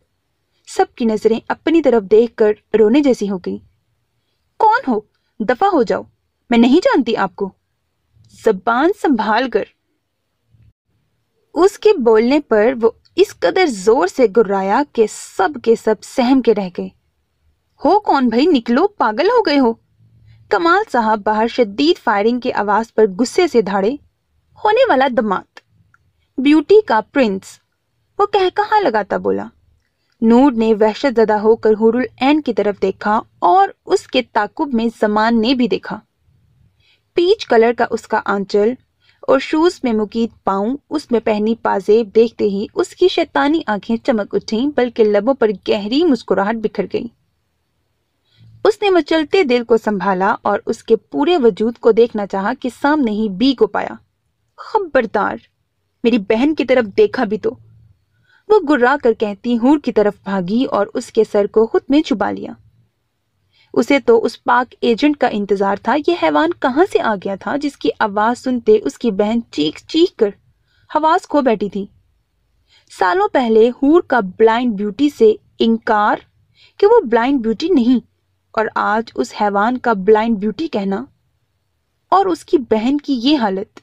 सबकी नज़रें अपनी तरफ देखकर रोने जैसी हो गई कौन हो दफा हो जाओ मैं नहीं जानती आपको जबान संभाल कर उसके बोलने पर वो इस कदर जोर से गुर्राया कि सब के सब सहम के रह गए हो कौन भाई निकलो पागल हो गए हो कमाल साहब बाहर शदीद फायरिंग की आवाज़ पर गुस्से से धाड़े होने वाला दमाद ब्यूटी का प्रिंस वो कह कहा लगाता बोला नूर ने वहशत ज़दा होकर हुरुल एन की तरफ देखा और उसके ताकुब में जमान ने भी देखा पीच कलर का उसका आंचल और शूज़ में मुकीद पाऊ उसमें पहनी पाजेब देखते ही उसकी शैतानी आंखें चमक उठी बल्कि लबों पर गहरी मुस्कुराहट बिखर गई उसने मचलते दिल को संभाला और उसके पूरे वजूद को देखना चाहा कि सामने ही बी को पाया खबरदार मेरी बहन की तरफ देखा भी तो वो गुर्रा कर कहती हूर की तरफ भागी और उसके सर को खुद में छुपा लिया उसे तो उस पाक एजेंट का इंतजार था यह हैवान कहां से आ गया था जिसकी आवाज सुनते उसकी बहन चीख चीख कर हवास खो बैठी थी सालों पहले हूर का ब्लाइंड ब्यूटी से इंकार कि वो ब्लाइंड ब्यूटी नहीं और आज उस हैवान का ब्लाइंड ब्यूटी कहना और उसकी बहन की ये हालत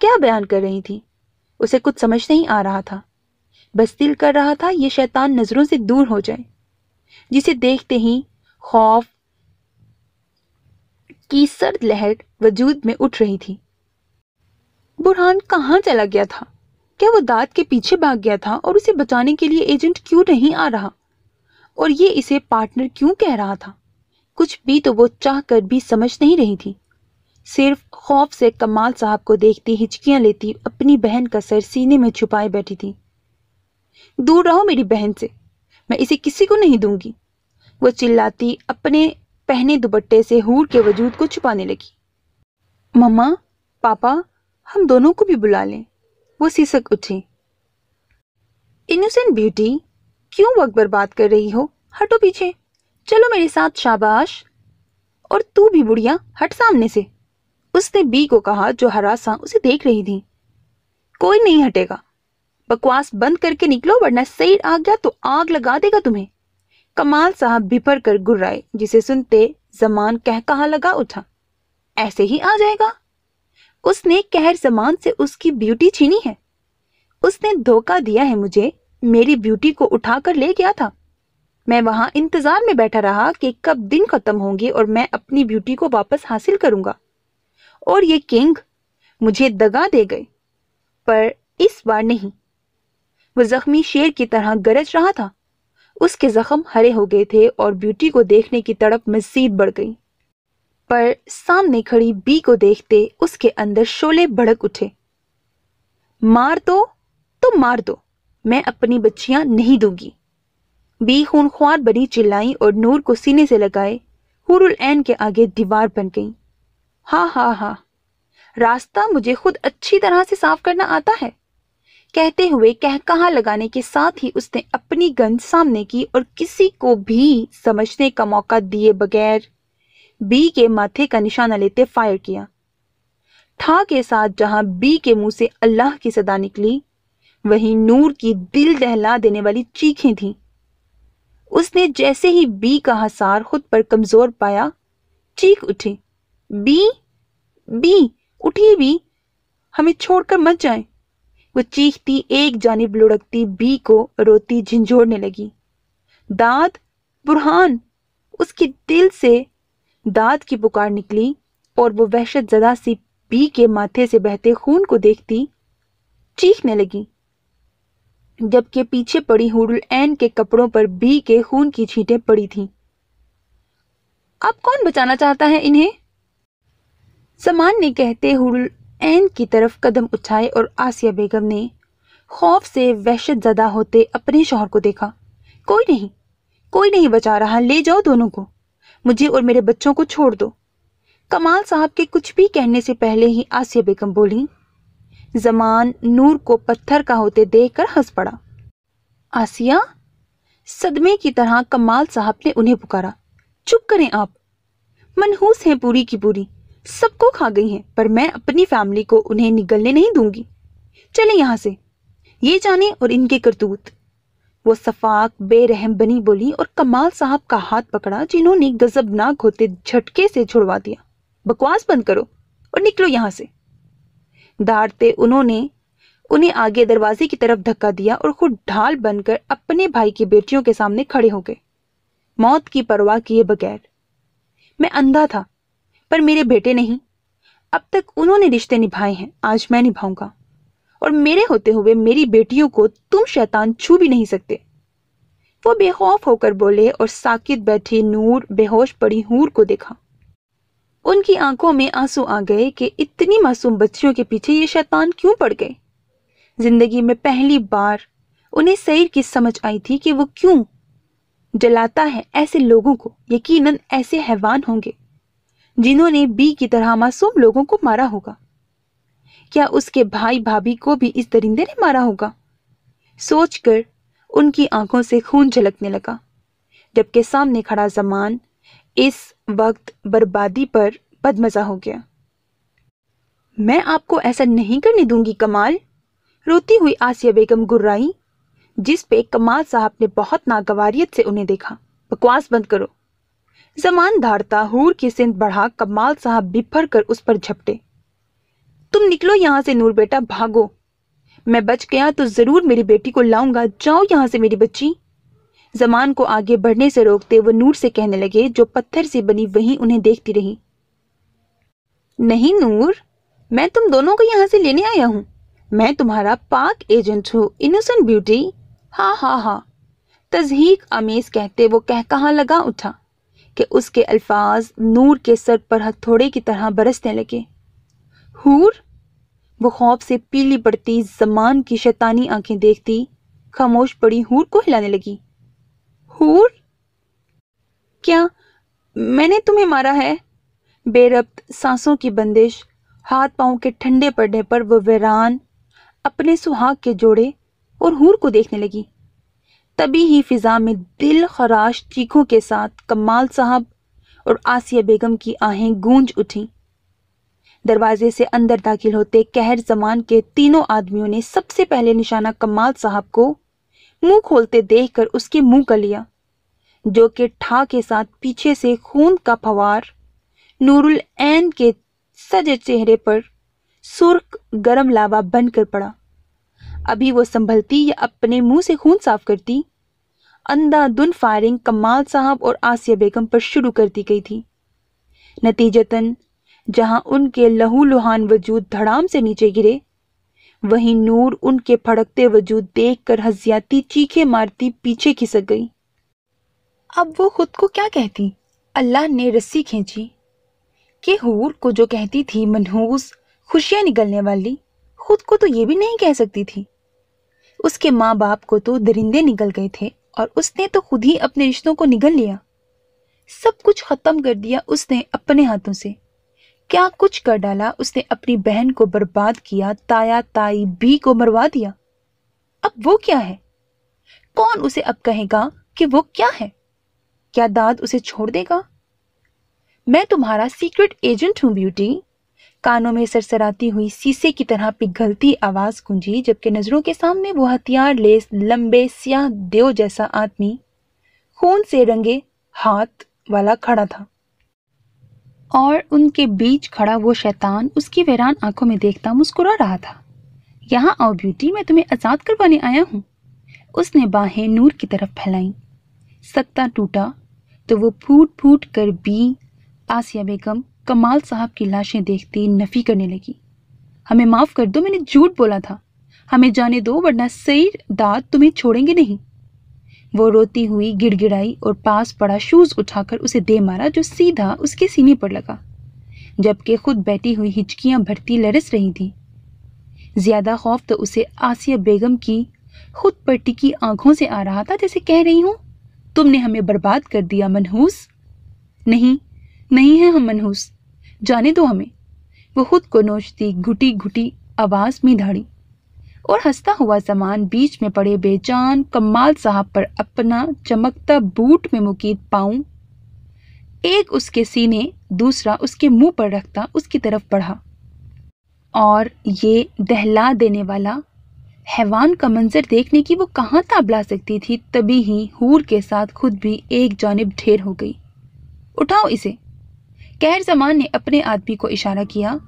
क्या बयान कर रही थी उसे कुछ समझ नहीं आ रहा था बस दिल कर रहा था ये शैतान नज़रों से दूर हो जाए जिसे देखते ही खौफ की सर्द लहर वजूद में उठ रही थी बुरहान कहाँ चला गया था क्या वो दांत के पीछे भाग गया था और उसे बचाने के लिए एजेंट क्यों नहीं आ रहा और ये इसे पार्टनर क्यों कह रहा था कुछ भी तो वो चाह कर भी समझ नहीं रही थी सिर्फ खौफ से कमाल साहब को देखती हिचकियां लेती अपनी बहन का सर सीने में छुपाए बैठी थी दूर रहो मेरी बहन से मैं इसे किसी को नहीं दूंगी वो चिल्लाती अपने पहने दुपट्टे से हूर के वजूद को छुपाने लगी मम्मा पापा हम दोनों को भी बुला लें वो सिसक उठी इनोसेंट ब्यूटी क्यों वक्त बर्बाद कर रही हो हटो पीछे चलो मेरे साथ शाबाश और तू भी बुढ़िया हट सामने से उसने बी को कहा जो हरासा उसे देख रही थी कोई नहीं हटेगा बकवास बंद करके निकलो वरना सईद आ गया तो आग लगा देगा तुम्हें कमाल साहब भिपर कर गुर्राए जिसे सुनते जमान कह कहा लगा उठा ऐसे ही आ जाएगा उसने कहर जमान से उसकी ब्यूटी छीनी है उसने धोखा दिया है मुझे मेरी ब्यूटी को उठाकर ले गया था मैं वहां इंतजार में बैठा रहा कि कब दिन खत्म होंगे और मैं अपनी ब्यूटी को वापस हासिल करूंगा और ये किंग मुझे दगा दे गए पर इस बार नहीं वो जख्मी शेर की तरह गरज रहा था उसके जख्म हरे हो गए थे और ब्यूटी को देखने की तड़प मजीद बढ़ गई पर सामने खड़ी बी को देखते उसके अंदर शोले भड़क उठे मार दो तो मार दो मैं अपनी बच्चियां नहीं दूंगी बी खूनख्वार बड़ी चिल्लाई और नूर को सीने से लगाए हुरुल एन के आगे दीवार बन गई हा हा हा रास्ता मुझे खुद अच्छी तरह से साफ करना आता है कहते हुए कह कहा लगाने के साथ ही उसने अपनी गन सामने की और किसी को भी समझने का मौका दिए बगैर बी के माथे का निशाना लेते फायर किया ठा के साथ जहां बी के मुंह से अल्लाह की सदा निकली वहीं नूर की दिल दहला देने वाली चीखें थीं उसने जैसे ही बी का हसार खुद पर कमजोर पाया चीख उठे बी बी उठिए बी हमें छोड़कर मत जाए वो चीखती एक जानब लुढ़कती बी को रोती झिंझोड़ने लगी दाद बुरहान उसके दिल से दाद की पुकार निकली और वो वहशत जदा सी बी के माथे से बहते खून को देखती चीखने लगी जबकि पीछे पड़ी हुडल एन के कपड़ों पर बी के खून की छींटे पड़ी थीं अब कौन बचाना चाहता है इन्हें समान ने कहते हुडल एन की तरफ कदम उठाए और आसिया बेगम ने खौफ से वहशत ज़दा होते अपने शोहर को देखा कोई नहीं कोई नहीं बचा रहा ले जाओ दोनों को मुझे और मेरे बच्चों को छोड़ दो कमाल साहब के कुछ भी कहने से पहले ही आसिया बेगम बोली जमान नूर को पत्थर का होते देखकर हंस पड़ा आसिया सदमे की तरह कमाल साहब ने उन्हें पुकारा चुप करें आप मनहूस हैं पूरी की पूरी सबको खा गई हैं पर मैं अपनी फैमिली को उन्हें निगलने नहीं दूंगी चले यहाँ से ये जाने और इनके करतूत वो सफाक बेरहम बनी बोली और कमाल साहब का हाथ पकड़ा जिन्होंने गजबनाक होते झटके से छुड़वा दिया बकवास बंद करो और निकलो यहाँ से दहाड़ते उन्होंने उन्हें आगे दरवाजे की तरफ धक्का दिया और खुद ढाल बनकर अपने भाई की बेटियों के सामने खड़े हो गए मौत की परवाह किए बगैर मैं अंधा था पर मेरे बेटे नहीं अब तक उन्होंने रिश्ते निभाए हैं आज मैं निभाऊंगा और मेरे होते हुए मेरी बेटियों को तुम शैतान छू भी नहीं सकते वो बेखौफ होकर बोले और साकित बैठी नूर बेहोश पड़ी हूर को देखा उनकी आंखों में आंसू आ गए कि इतनी मासूम बच्चियों के पीछे ये शैतान क्यों पड़ गए जिंदगी में पहली बार उन्हें सईर की समझ आई थी कि वो क्यों जलाता है ऐसे लोगों को यकीनन ऐसे हैवान होंगे जिन्होंने बी की तरह मासूम लोगों को मारा होगा क्या उसके भाई भाभी को भी इस दरिंदे ने मारा होगा सोचकर उनकी आंखों से खून झलकने लगा जबकि सामने खड़ा जमान इस वक्त बर्बादी पर बदमजा हो गया मैं आपको ऐसा नहीं करने दूंगी कमाल रोती हुई आसिया बेगम गुर्राई जिस पे कमाल साहब ने बहुत नागवारियत से उन्हें देखा बकवास बंद करो जमान धारता हूर की सिंध बढ़ा कमाल साहब बिफर कर उस पर झपटे तुम निकलो यहां से नूर बेटा भागो मैं बच गया तो जरूर मेरी बेटी को लाऊंगा जाओ यहां से मेरी बच्ची जमान को आगे बढ़ने से रोकते वो नूर से कहने लगे जो पत्थर से बनी वहीं उन्हें देखती रही नहीं नूर मैं तुम दोनों को यहाँ से लेने आया हूँ मैं तुम्हारा पाक एजेंट हूँ इनोसेंट ब्यूटी हाँ हाँ हाँ तजहीक आमेज कहते वो कह कहाँ लगा उठा कि उसके अल्फाज नूर के सर पर हथौड़े की तरह बरसने लगे हूर वो खौफ से पीली पड़ती जमान की शैतानी आंखें देखती खामोश पड़ी हूर को हिलाने लगी हूर क्या मैंने तुम्हें मारा है बेरब्त सांसों की बंदिश हाथ पांव के ठंडे पड़ने पर वह वेरान अपने सुहाग के जोड़े और हूर को देखने लगी तभी ही फिजा में दिल खराश चीखों के साथ कमाल साहब और आसिया बेगम की आहें गूंज उठी दरवाजे से अंदर दाखिल होते कहर जमान के तीनों आदमियों ने सबसे पहले निशाना कमाल साहब को मुंह खोलते देखकर उसके मुंह का लिया जो कि ठा के साथ पीछे से खून का फवार नूरुल एन के सजे चेहरे पर सुर्ख गरम लावा बन कर पड़ा अभी वो संभलती या अपने मुंह से खून साफ करती अंधाधुन फायरिंग कमाल साहब और आसिया बेगम पर शुरू कर दी गई थी नतीजतन जहां उनके लहू लुहान वजूद धड़ाम से नीचे गिरे वहीं नूर उनके फड़कते वजूद देखकर हजियाती चीखे मारती पीछे खिसक गई अब वो खुद को क्या कहती अल्लाह ने रस्सी खींची कि हूर को जो कहती थी मनहूस खुशियाँ निकलने वाली खुद को तो ये भी नहीं कह सकती थी उसके माँ बाप को तो दरिंदे निकल गए थे और उसने तो खुद ही अपने रिश्तों को निगल लिया सब कुछ ख़त्म कर दिया उसने अपने हाथों से क्या कुछ कर डाला उसने अपनी बहन को बर्बाद किया ताया ताई बी को मरवा दिया अब वो क्या है कौन उसे अब कहेगा कि वो क्या है क्या दाद उसे छोड़ देगा मैं तुम्हारा सीक्रेट एजेंट हूं ब्यूटी कानों में सरसराती हुई शीशे की तरह पिघलती आवाज गूंजी जबकि नजरों के सामने वो हथियार लेस लंबे स्याह देव जैसा आदमी खून से रंगे हाथ वाला खड़ा था और उनके बीच खड़ा वो शैतान उसकी वैरान आंखों में देखता मुस्कुरा रहा था यहाँ आओ ब्यूटी मैं तुम्हें आज़ाद करवाने आया हूँ उसने बाहें नूर की तरफ फैलाई सत्ता टूटा तो वो फूट फूट कर बी आसिया बेगम कमाल साहब की लाशें देखते नफ़ी करने लगी हमें माफ़ कर दो मैंने झूठ बोला था हमें जाने दो वरना सही दाद तुम्हें छोड़ेंगे नहीं वो रोती हुई गिड़गिड़ाई और पास पड़ा शूज़ उठाकर उसे दे मारा जो सीधा उसके सीने पर लगा जबकि खुद बैठी हुई हिचकियां भरती लरस रही थी ज़्यादा खौफ तो उसे आसिया बेगम की खुद पर टिकी आंखों से आ रहा था जैसे कह रही हूँ तुमने हमें बर्बाद कर दिया मनहूस नहीं नहीं है हम मनहूस जाने दो हमें वो खुद को नोचती घुटी घुटी आवाज में धाड़ी और हंसता हुआ सामान बीच में पड़े बेचान कमाल साहब पर अपना चमकता बूट में मुकीद पाऊं एक उसके सीने दूसरा उसके मुंह पर रखता उसकी तरफ बढ़ा और ये दहला देने वाला हैवान का मंजर देखने की वो कहाँ ताबला सकती थी तभी ही हूर के साथ खुद भी एक जानब ढेर हो गई उठाओ इसे कहर जमान ने अपने आदमी को इशारा किया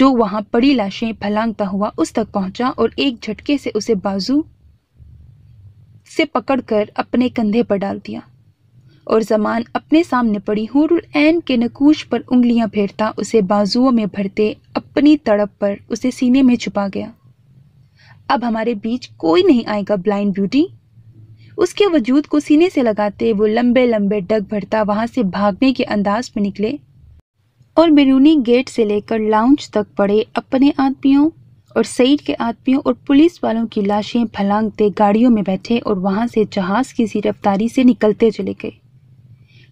जो वहां पड़ी लाशें फलांगता हुआ उस तक पहुंचा और एक झटके से उसे बाजू से पकड़कर अपने कंधे पर डाल दिया और जमान अपने सामने पड़ी हूरुल ऐन के नकूश पर उंगलियां फेरता उसे बाजुओं में भरते अपनी तड़प पर उसे सीने में छुपा गया अब हमारे बीच कोई नहीं आएगा ब्लाइंड ब्यूटी उसके वजूद को सीने से लगाते वो लंबे लंबे डग भरता वहां से भागने के अंदाज में निकले और मेरूनी गेट से लेकर लाउंज तक पड़े अपने आदमियों और सईद के आदमियों और पुलिस वालों की लाशें फलांगते गाड़ियों में बैठे और वहां से जहाज़ की सी रफ्तारी से निकलते चले गए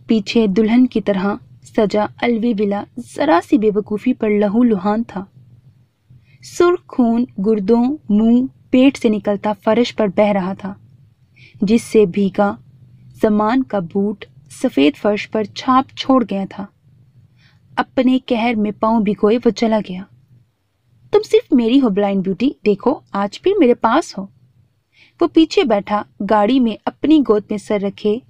पीछे दुल्हन की तरह सजा अलवी बिला ज़रा सी बेवकूफ़ी पर लहू लुहान था सुर्ख खून गुर्दों मुंह पेट से निकलता फर्श पर बह रहा था जिससे भीगा जमान का बूट सफ़ेद फर्श पर छाप छोड़ गया था अपने कहर में पाँव भिगोए वो चला गया तुम सिर्फ मेरी हो ब्लाइंड ब्यूटी देखो आज भी मेरे पास हो वो पीछे बैठा गाड़ी में अपनी गोद में सर रखे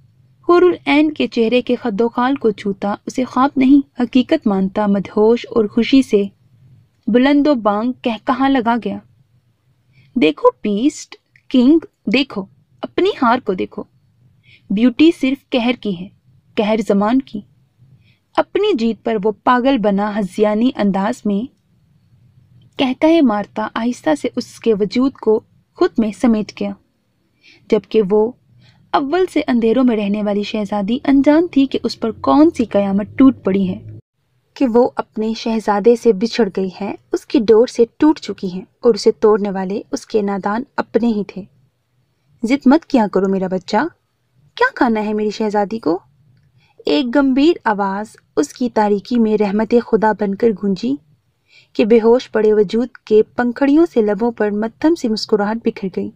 हुरुल एन के चेहरे के खदोखाल को छूता उसे ख्वाब नहीं हकीकत मानता मदहोश और खुशी से बुलंदो बांग कह कहाँ लगा गया देखो बीस्ट किंग देखो अपनी हार को देखो ब्यूटी सिर्फ कहर की है कहर जमान की अपनी जीत पर वो पागल बना हजियानी अंदाज में कहकहे मारता आहिस्ता से उसके वजूद को खुद में समेट गया जबकि वो अव्वल से अंधेरों में रहने वाली शहजादी अनजान थी कि उस पर कौन सी कयामत टूट पड़ी है कि वो अपने शहजादे से बिछड़ गई है उसकी डोर से टूट चुकी है और उसे तोड़ने वाले उसके नादान अपने ही थे जिद मत किया करो मेरा बच्चा क्या खाना है मेरी शहजादी को एक गंभीर आवाज़ उसकी तारीकी में रहमत खुदा बनकर गूंजी कि बेहोश पड़े वजूद के पंखड़ियों से लबों पर मत्थम सी मुस्कुराहट बिखर गई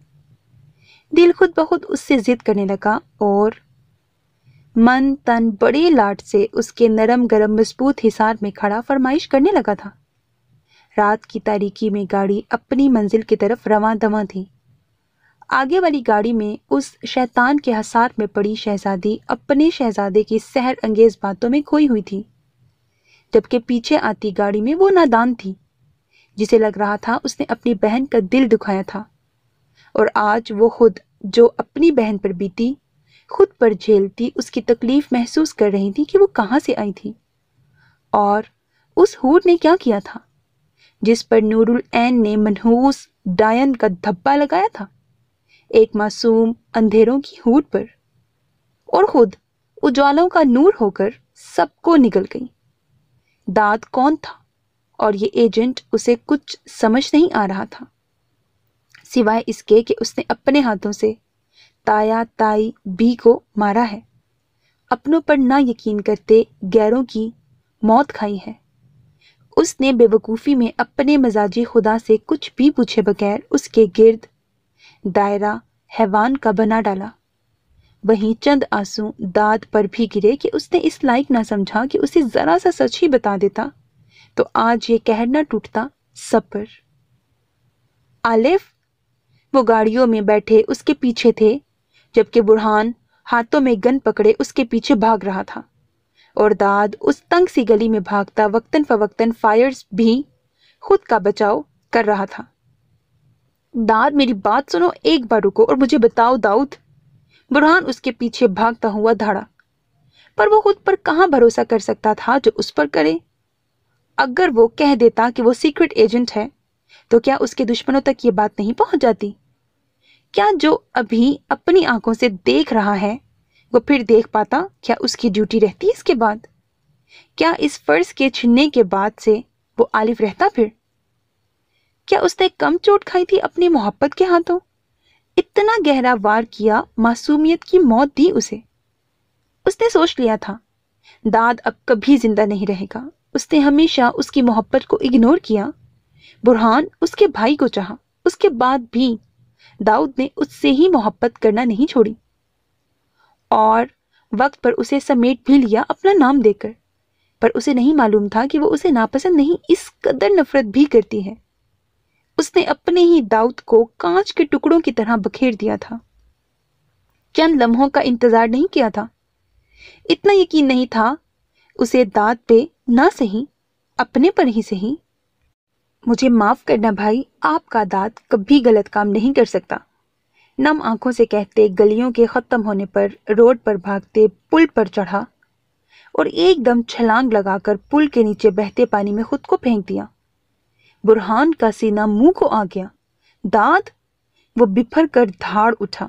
दिल खुद बहुत उससे जिद करने लगा और मन तन बड़ी लाट से उसके नरम गरम मजबूत हिसार में खड़ा फरमाइश करने लगा था रात की तारीकी में गाड़ी अपनी मंजिल की तरफ रवा दवा थी आगे वाली गाड़ी में उस शैतान के हसार में पड़ी शहजादी अपने शहजादे की सहर अंगेज बातों में खोई हुई थी जबकि पीछे आती गाड़ी में वो नादान थी जिसे लग रहा था उसने अपनी बहन का दिल दुखाया था और आज वो खुद जो अपनी बहन पर बीती खुद पर झेलती उसकी तकलीफ महसूस कर रही थी कि वो कहाँ से आई थी और उस हूर ने क्या किया था जिस पर नूरुल ऐन ने मनहूस डायन का धब्बा लगाया था एक मासूम अंधेरों की हूर पर और खुद उजालों का नूर होकर सबको निकल गई दाद कौन था और ये एजेंट उसे कुछ समझ नहीं आ रहा था सिवाय इसके कि उसने अपने हाथों से ताया ताई बी को मारा है अपनों पर ना यकीन करते गैरों की मौत खाई है उसने बेवकूफ़ी में अपने मजाजी खुदा से कुछ भी पूछे बगैर उसके गिर्द दायरा हैवान का बना डाला वहीं चंद आंसू दाद पर भी गिरे कि उसने इस लायक ना समझा कि उसे ज़रा सा सच ही बता देता तो आज ये कहर ना टूटता सब पर आलिफ वो गाड़ियों में बैठे उसके पीछे थे जबकि बुरहान हाथों में गन पकड़े उसके पीछे भाग रहा था और दाद उस तंग सी गली में भागता वक्तन फवक्तन फायर्स भी खुद का बचाव कर रहा था दाद मेरी बात सुनो एक बार रुको और मुझे बताओ दाऊद बुरहान उसके पीछे भागता हुआ धाड़ा पर वो खुद पर कहां भरोसा कर सकता था जो उस पर करे अगर वो कह देता कि वो सीक्रेट एजेंट है तो क्या उसके दुश्मनों तक ये बात नहीं पहुंच जाती क्या जो अभी अपनी आंखों से देख रहा है वो फिर देख पाता क्या उसकी ड्यूटी रहती है इसके बाद क्या इस फर्ज के छिनने के बाद से वो आलिफ रहता फिर क्या उसने कम चोट खाई थी अपनी मोहब्बत के हाथों इतना गहरा वार किया मासूमियत की मौत दी उसे उसने सोच लिया था दाद अब कभी जिंदा नहीं रहेगा उसने हमेशा उसकी मोहब्बत को इग्नोर किया बुरहान उसके भाई को चाहा उसके बाद भी दाऊद ने उससे ही मोहब्बत करना नहीं छोड़ी और वक्त पर उसे समेट भी लिया अपना नाम देकर पर उसे नहीं मालूम था कि वो उसे नापसंद नहीं इस कदर नफरत भी करती है उसने अपने ही दाऊद को कांच के टुकड़ों की तरह बखेर दिया था चंद लम्हों का इंतजार नहीं किया था इतना यकीन नहीं था उसे दाद पे ना सही अपने पर ही सही मुझे माफ़ करना भाई आपका दाद कभी गलत काम नहीं कर सकता नम आंखों से कहते गलियों के ख़त्म होने पर रोड पर भागते पुल पर चढ़ा और एकदम छलांग लगाकर पुल के नीचे बहते पानी में खुद को फेंक दिया बुरहान का सीना मुंह को आ गया दाद वो बिफर कर धाड़ उठा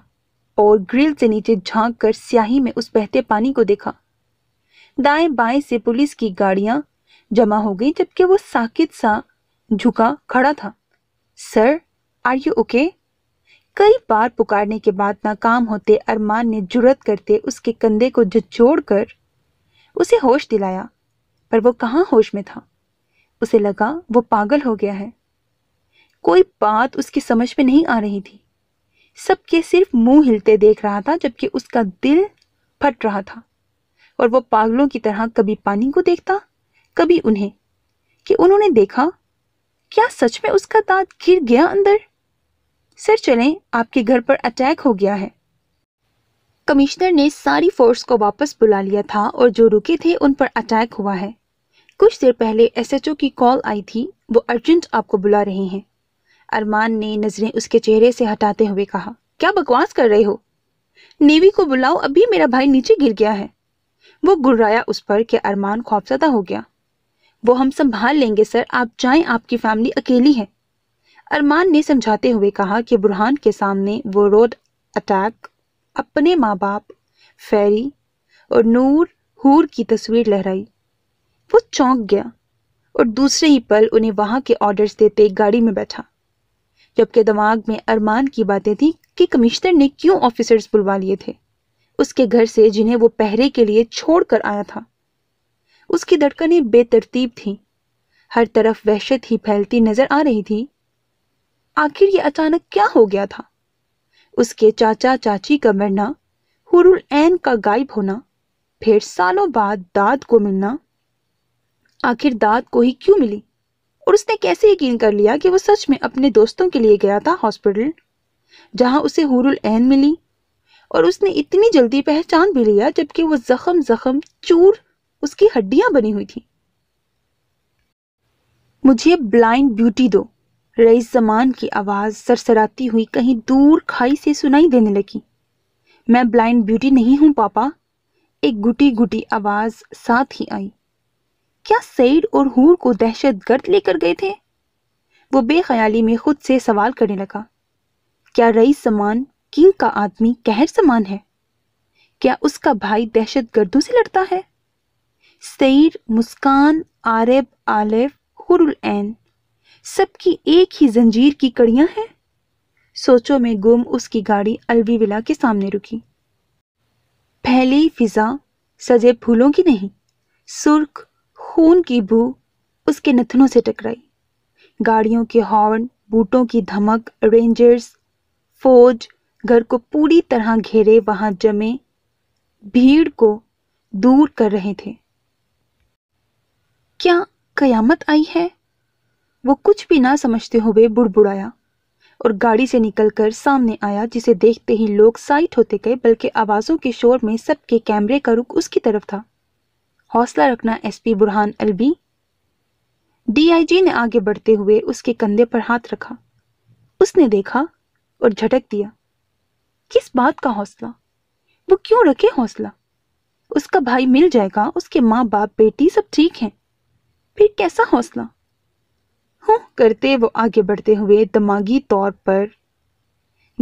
और ग्रिल से नीचे झांक कर स्याही में उस बहते पानी को देखा दाएं बाएं से पुलिस की गाड़ियां जमा हो गई जबकि वो साकित सा झुका खड़ा था सर आर यू ओके कई बार पुकारने के बाद नाकाम होते अरमान ने जुरत करते उसके कंधे को झोड़ कर उसे होश दिलाया पर वो कहाँ होश में था उसे लगा वो पागल हो गया है कोई बात उसकी समझ में नहीं आ रही थी सबके सिर्फ मुंह हिलते देख रहा था जबकि उसका दिल फट रहा था और वो पागलों की तरह कभी पानी को देखता कभी उन्हें कि उन्होंने देखा क्या सच में उसका दांत गिर गया अंदर सर चलें आपके घर पर अटैक हो गया है कमिश्नर ने सारी फोर्स को वापस बुला लिया था और जो रुके थे उन पर अटैक हुआ है कुछ देर पहले एसएचओ की कॉल आई थी वो अर्जेंट आपको बुला रहे हैं अरमान ने नजरें उसके चेहरे से हटाते हुए कहा क्या बकवास कर रहे हो नेवी को बुलाओ अभी मेरा भाई नीचे गिर गया है वो गुर्राया उस पर कि अरमान खौफजदा हो गया वो हम संभाल लेंगे सर आप जाएं आपकी फैमिली अकेली है अरमान ने समझाते हुए कहा कि बुरहान के सामने वो रोड अटैक अपने माँ बाप फैरी और नूर हूर की तस्वीर लहराई वो चौंक गया और दूसरे ही पल उन्हें वहाँ के ऑर्डर्स देते गाड़ी में बैठा जबकि दिमाग में अरमान की बातें थी कि कमिश्नर ने क्यों ऑफिसर्स बुलवा लिए थे उसके घर से जिन्हें वो पहरे के लिए छोड़ कर आया था उसकी धड़कनें बेतरतीब थीं हर तरफ वहशत ही फैलती नजर आ रही थी आखिर ये अचानक क्या हो गया था उसके चाचा चाची का मरना हुरुल एन का गायब होना फिर सालों बाद दाद को मिलना आखिर दाद को ही क्यों मिली और उसने कैसे यकीन कर लिया कि वो सच में अपने दोस्तों के लिए गया था हॉस्पिटल जहां उसे हुरुल एन मिली और उसने इतनी जल्दी पहचान भी लिया जबकि वो जख्म जख्म चूर उसकी हड्डियां बनी हुई थी मुझे ब्लाइंड ब्यूटी दो रईस जमान की आवाज़ सरसराती हुई कहीं दूर खाई से सुनाई देने लगी मैं ब्लाइंड ब्यूटी नहीं हूं पापा एक गुटी गुटी आवाज़ साथ ही आई क्या सईद और हूर को दहशत गर्द लेकर गए थे वो बेख्याली में खुद से सवाल करने लगा क्या रईस समान किंग का आदमी कहर समान है क्या उसका भाई दहशत गर्दों से लड़ता है सईर मुस्कान आरब आलिफ हुरुल एन सबकी एक ही जंजीर की कड़ियां हैं सोचों में गुम उसकी गाड़ी अलवी विला के सामने रुकी फैली फिजा सजे फूलों की नहीं सुर्ख खून की भू उसके नथनों से टकराई गाड़ियों के हॉर्न बूटों की धमक रेंजर्स फौज घर को पूरी तरह घेरे वहां जमे भीड़ को दूर कर रहे थे क्या कयामत आई है वो कुछ भी ना समझते हुए बुड़बुड़ाया और गाड़ी से निकलकर सामने आया जिसे देखते ही लोग साइट होते गए बल्कि आवाज़ों के शोर में सबके कैमरे का रुख उसकी तरफ था हौसला रखना एसपी बुरहान अलबी डीआईजी ने आगे बढ़ते हुए उसके कंधे पर हाथ रखा उसने देखा और झटक दिया किस बात का हौसला वो क्यों रखे हौसला उसका भाई मिल जाएगा उसके माँ बाप बेटी सब ठीक हैं फिर कैसा हौसला हूँ करते वो आगे बढ़ते हुए दिमागी तौर पर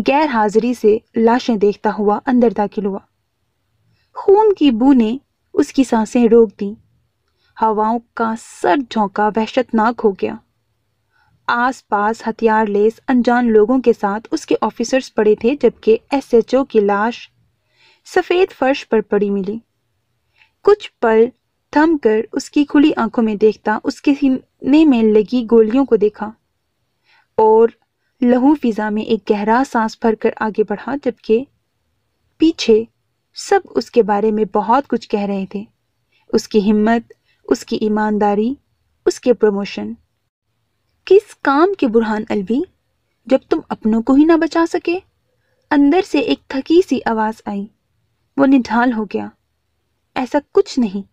गैर हाजिरी से लाशें देखता हुआ अंदर दाखिल हुआ खून की बू ने उसकी सांसें रोक दी हवाओं का सर झोंका वहशतनाक हो गया आसपास हथियार लेस अनजान लोगों के साथ उसके ऑफिसर्स पड़े थे जबकि एसएचओ की लाश सफ़ेद फर्श पर पड़ी मिली कुछ पल थम कर उसकी खुली आंखों में देखता उसके सीने में लगी गोलियों को देखा और लहू फिजा में एक गहरा सांस भरकर आगे बढ़ा जबकि पीछे सब उसके बारे में बहुत कुछ कह रहे थे उसकी हिम्मत उसकी ईमानदारी उसके प्रमोशन किस काम के बुरहान अलवी जब तुम अपनों को ही ना बचा सके अंदर से एक थकी सी आवाज़ आई वो निढाल हो गया ऐसा कुछ नहीं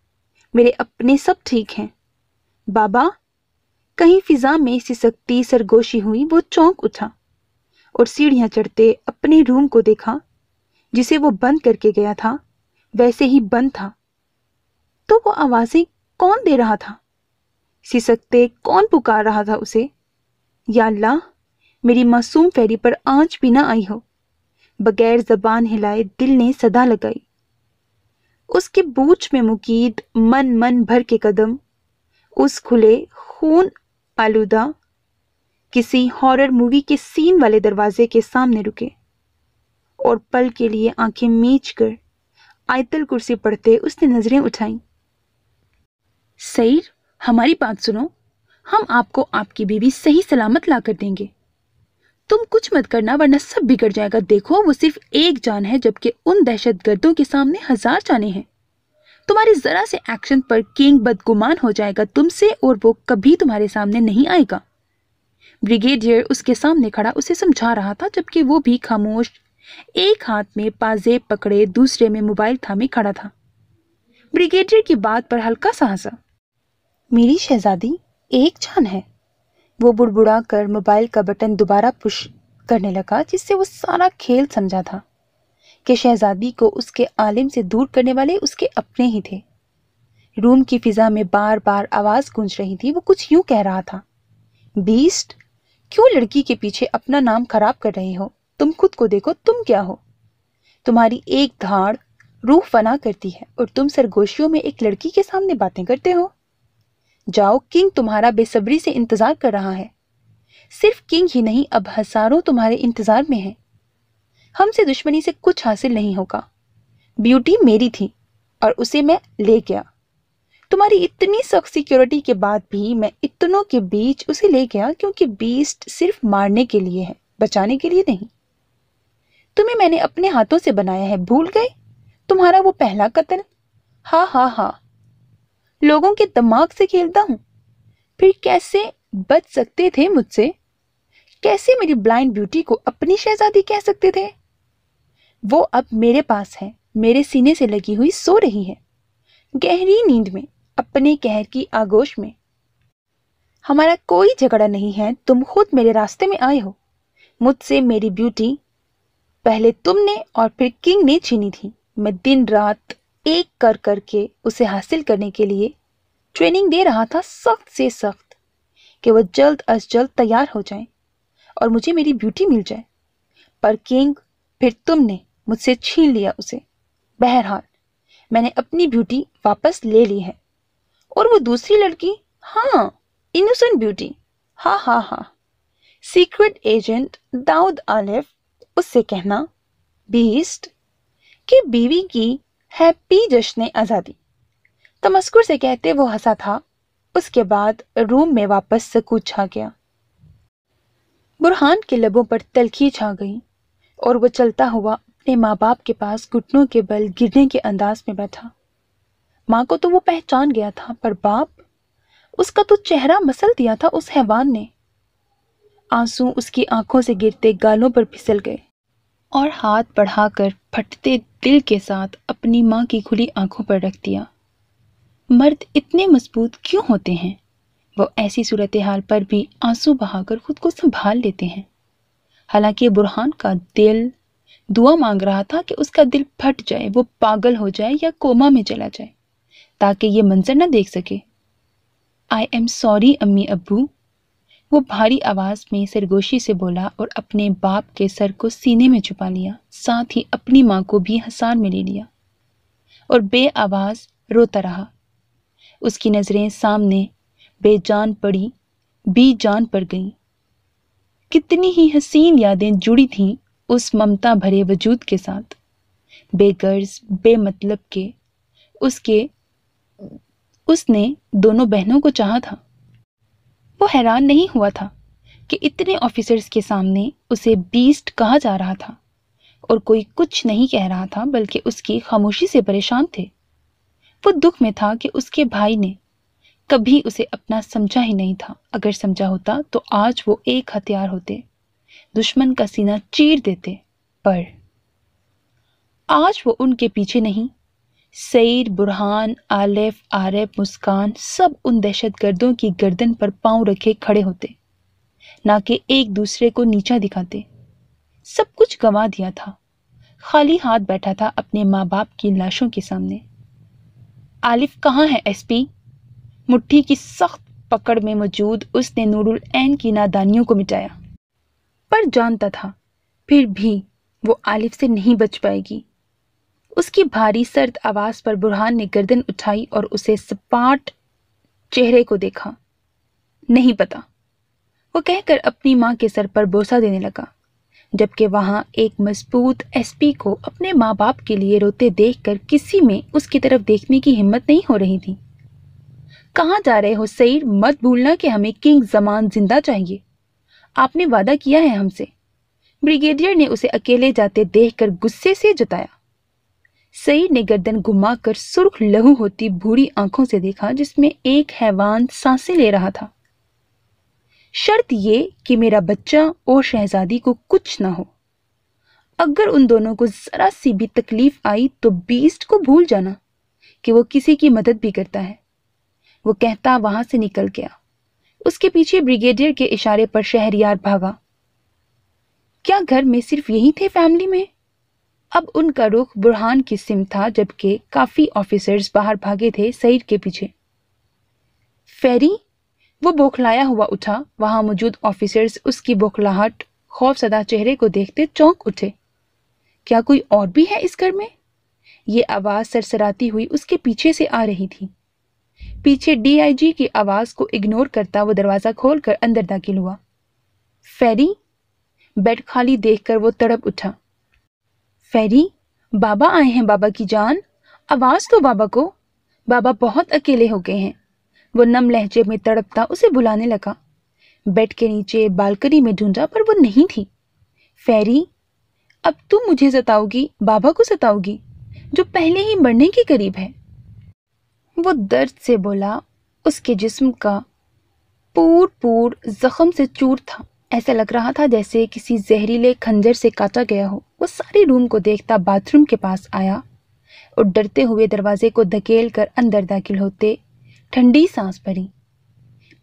मेरे अपने सब ठीक हैं बाबा कहीं फिजा में सिसकती सरगोशी हुई वो चौंक उठा और सीढ़ियां चढ़ते अपने रूम को देखा जिसे वो बंद करके गया था वैसे ही बंद था तो वो आवाजें कौन दे रहा था सिसकते कौन पुकार रहा था उसे या अल्लाह मेरी मासूम फेरी पर आंच भी ना आई हो बगैर जबान हिलाए दिल ने सदा लगाई उसके बूझ में मुकीद मन मन भर के कदम उस खुले खून आलूदा किसी हॉरर मूवी के सीन वाले दरवाजे के सामने रुके और पल के लिए आंखें मीच कर आयतल कुर्सी पढ़ते उसने नजरें उठाई सईर हमारी बात सुनो हम आपको आपकी बीवी सही सलामत ला कर देंगे तुम कुछ मत करना वरना सब बिगड़ जाएगा देखो वो सिर्फ एक जान है जबकि उन दहशत गर्दों के सामने हजार जाने हैं तुम्हारी ज़रा से एक्शन पर किंग बदगुमान हो जाएगा तुमसे और वो कभी तुम्हारे सामने नहीं आएगा ब्रिगेडियर उसके सामने खड़ा उसे समझा रहा था जबकि वो भी खामोश एक हाथ में पाजेब पकड़े दूसरे में मोबाइल थामे खड़ा था ब्रिगेडियर की बात पर हल्का सा हंसा मेरी शहजादी एक जान है वो बुड़बुड़ा कर मोबाइल का बटन दोबारा पुश करने लगा जिससे वो सारा खेल समझा था कि शहजादी को उसके आलिम से दूर करने वाले उसके अपने ही थे रूम की फिजा में बार बार आवाज़ गूंज रही थी वो कुछ यूं कह रहा था बीस्ट क्यों लड़की के पीछे अपना नाम खराब कर रहे हो तुम खुद को देखो तुम क्या हो तुम्हारी एक धाड़ रूह फना करती है और तुम सरगोशियों में एक लड़की के सामने बातें करते हो जाओ किंग तुम्हारा बेसब्री से इंतजार कर रहा है सिर्फ किंग ही नहीं अब हजारों तुम्हारे इंतजार में हैं हमसे दुश्मनी से कुछ हासिल नहीं होगा ब्यूटी मेरी थी और उसे मैं ले गया तुम्हारी इतनी सख्त सिक्योरिटी के बाद भी मैं इतनों के बीच उसे ले गया क्योंकि बीस्ट सिर्फ मारने के लिए है बचाने के लिए नहीं तुम्हें मैंने अपने हाथों से बनाया है भूल गए तुम्हारा वो पहला कत्ल हाँ हाँ हाँ लोगों के दिमाग से खेलता हूँ फिर कैसे बच सकते थे मुझसे कैसे मेरी ब्लाइंड ब्यूटी को अपनी शहजादी कह सकते थे वो अब मेरे पास है मेरे सीने से लगी हुई सो रही है गहरी नींद में अपने कहर की आगोश में हमारा कोई झगड़ा नहीं है तुम खुद मेरे रास्ते में आए हो मुझसे मेरी ब्यूटी पहले तुमने और फिर किंग ने छीनी थी मैं दिन रात एक कर कर के उसे हासिल करने के लिए ट्रेनिंग दे रहा था सख्त से सख्त कि वह जल्द अज जल्द तैयार हो जाए और मुझे मेरी ब्यूटी मिल जाए पर किंग फिर तुमने मुझसे छीन लिया उसे बहरहाल मैंने अपनी ब्यूटी वापस ले ली है और वो दूसरी लड़की हाँ इनोसेंट ब्यूटी हाँ हाँ हाँ सीक्रेट एजेंट दाऊद आलिफ उससे कहना बीस्ट कि बीवी की हैप्पी जश्न आज़ादी तमस्कुर से कहते वो हंसा था उसके बाद रूम में वापस सकूत छा गया बुरहान के लबों पर तलखी छा गई और वो चलता हुआ अपने माँ बाप के पास घुटनों के बल गिरने के अंदाज में बैठा माँ को तो वो पहचान गया था पर बाप उसका तो चेहरा मसल दिया था उस हैवान ने आंसू उसकी आंखों से गिरते गालों पर फिसल गए और हाथ बढ़ाकर फटते दिल के साथ अपनी माँ की खुली आंखों पर रख दिया मर्द इतने मजबूत क्यों होते हैं वो ऐसी सूरत हाल पर भी आंसू बहाकर खुद को संभाल लेते हैं हालांकि बुरहान का दिल दुआ मांग रहा था कि उसका दिल फट जाए वो पागल हो जाए या कोमा में चला जाए ताकि ये मंजर ना देख सके आई एम सॉरी अम्मी अबू वो भारी आवाज में सरगोशी से बोला और अपने बाप के सर को सीने में छुपा लिया साथ ही अपनी माँ को भी हसार में ले लिया और बे आवाज रोता रहा उसकी नज़रें सामने बेजान पड़ी बी जान पर गईं कितनी ही हसीन यादें जुड़ी थीं उस ममता भरे वजूद के साथ बेगर्ज बेमतलब के उसके उसने दोनों बहनों को चाहा था वो हैरान नहीं हुआ था कि इतने ऑफिसर्स के सामने उसे बीस्ट कहा जा रहा था और कोई कुछ नहीं कह रहा था बल्कि उसकी खामोशी से परेशान थे वो दुख में था कि उसके भाई ने कभी उसे अपना समझा ही नहीं था अगर समझा होता तो आज वो एक हथियार होते दुश्मन का सीना चीर देते पर आज वो उनके पीछे नहीं सईद बुरहान आलिफ आरिफ मुस्कान सब उन दहशत गर्दों की गर्दन पर पांव रखे खड़े होते ना कि एक दूसरे को नीचा दिखाते सब कुछ गंवा दिया था खाली हाथ बैठा था अपने माँ बाप की लाशों के सामने आलिफ कहाँ है एसपी मुट्ठी की सख्त पकड़ में मौजूद उसने नूरुल ऐन की नादानियों को मिटाया पर जानता था फिर भी वो आलिफ से नहीं बच पाएगी उसकी भारी सर्द आवाज पर बुरहान ने गर्दन उठाई और उसे सपाट चेहरे को देखा नहीं पता वो कहकर अपनी माँ के सर पर बोसा देने लगा जबकि वहां एक मजबूत एसपी को अपने माँ बाप के लिए रोते देखकर किसी में उसकी तरफ देखने की हिम्मत नहीं हो रही थी कहाँ जा रहे हो सईर मत भूलना कि हमें किंग जमान जिंदा चाहिए आपने वादा किया है हमसे ब्रिगेडियर ने उसे अकेले जाते देखकर गुस्से से जताया सईद ने गर्दन घुमाकर सुर्ख लहू होती भूरी आंखों से देखा जिसमें एक हैवान सांसें ले रहा था शर्त ये कि मेरा बच्चा और शहजादी को कुछ ना हो अगर उन दोनों को जरा सी भी तकलीफ आई तो बीस्ट को भूल जाना कि वो किसी की मदद भी करता है वो कहता वहां से निकल गया उसके पीछे ब्रिगेडियर के इशारे पर शहरियार भागा क्या घर में सिर्फ यही थे फैमिली में अब उनका रुख बुरहान की सिम था जबकि काफ़ी ऑफिसर्स बाहर भागे थे सईद के पीछे फेरी वो बौखलाया हुआ उठा वहां मौजूद ऑफिसर्स उसकी बौखलाहट खौफसदा चेहरे को देखते चौंक उठे क्या कोई और भी है इस घर में ये आवाज़ सरसराती हुई उसके पीछे से आ रही थी पीछे डीआईजी की आवाज़ को इग्नोर करता वो दरवाज़ा खोलकर अंदर दाखिल हुआ फेरी बेड खाली देखकर वो तड़प उठा फेरी बाबा आए हैं बाबा की जान आवाज़ तो बाबा को बाबा बहुत अकेले हो गए हैं वो नम लहजे में तड़पता उसे बुलाने लगा बेड के नीचे बालकनी में ढूंढा पर वो नहीं थी फेरी अब तुम मुझे सताओगी बाबा को सताओगी जो पहले ही मरने के करीब है वो दर्द से बोला उसके जिस्म का पूर पूर जख्म से चूर था ऐसा लग रहा था जैसे किसी जहरीले खंजर से काटा गया हो वो सारे रूम को देखता बाथरूम के पास आया और डरते हुए दरवाजे को धकेल कर अंदर दाखिल होते ठंडी सांस भरी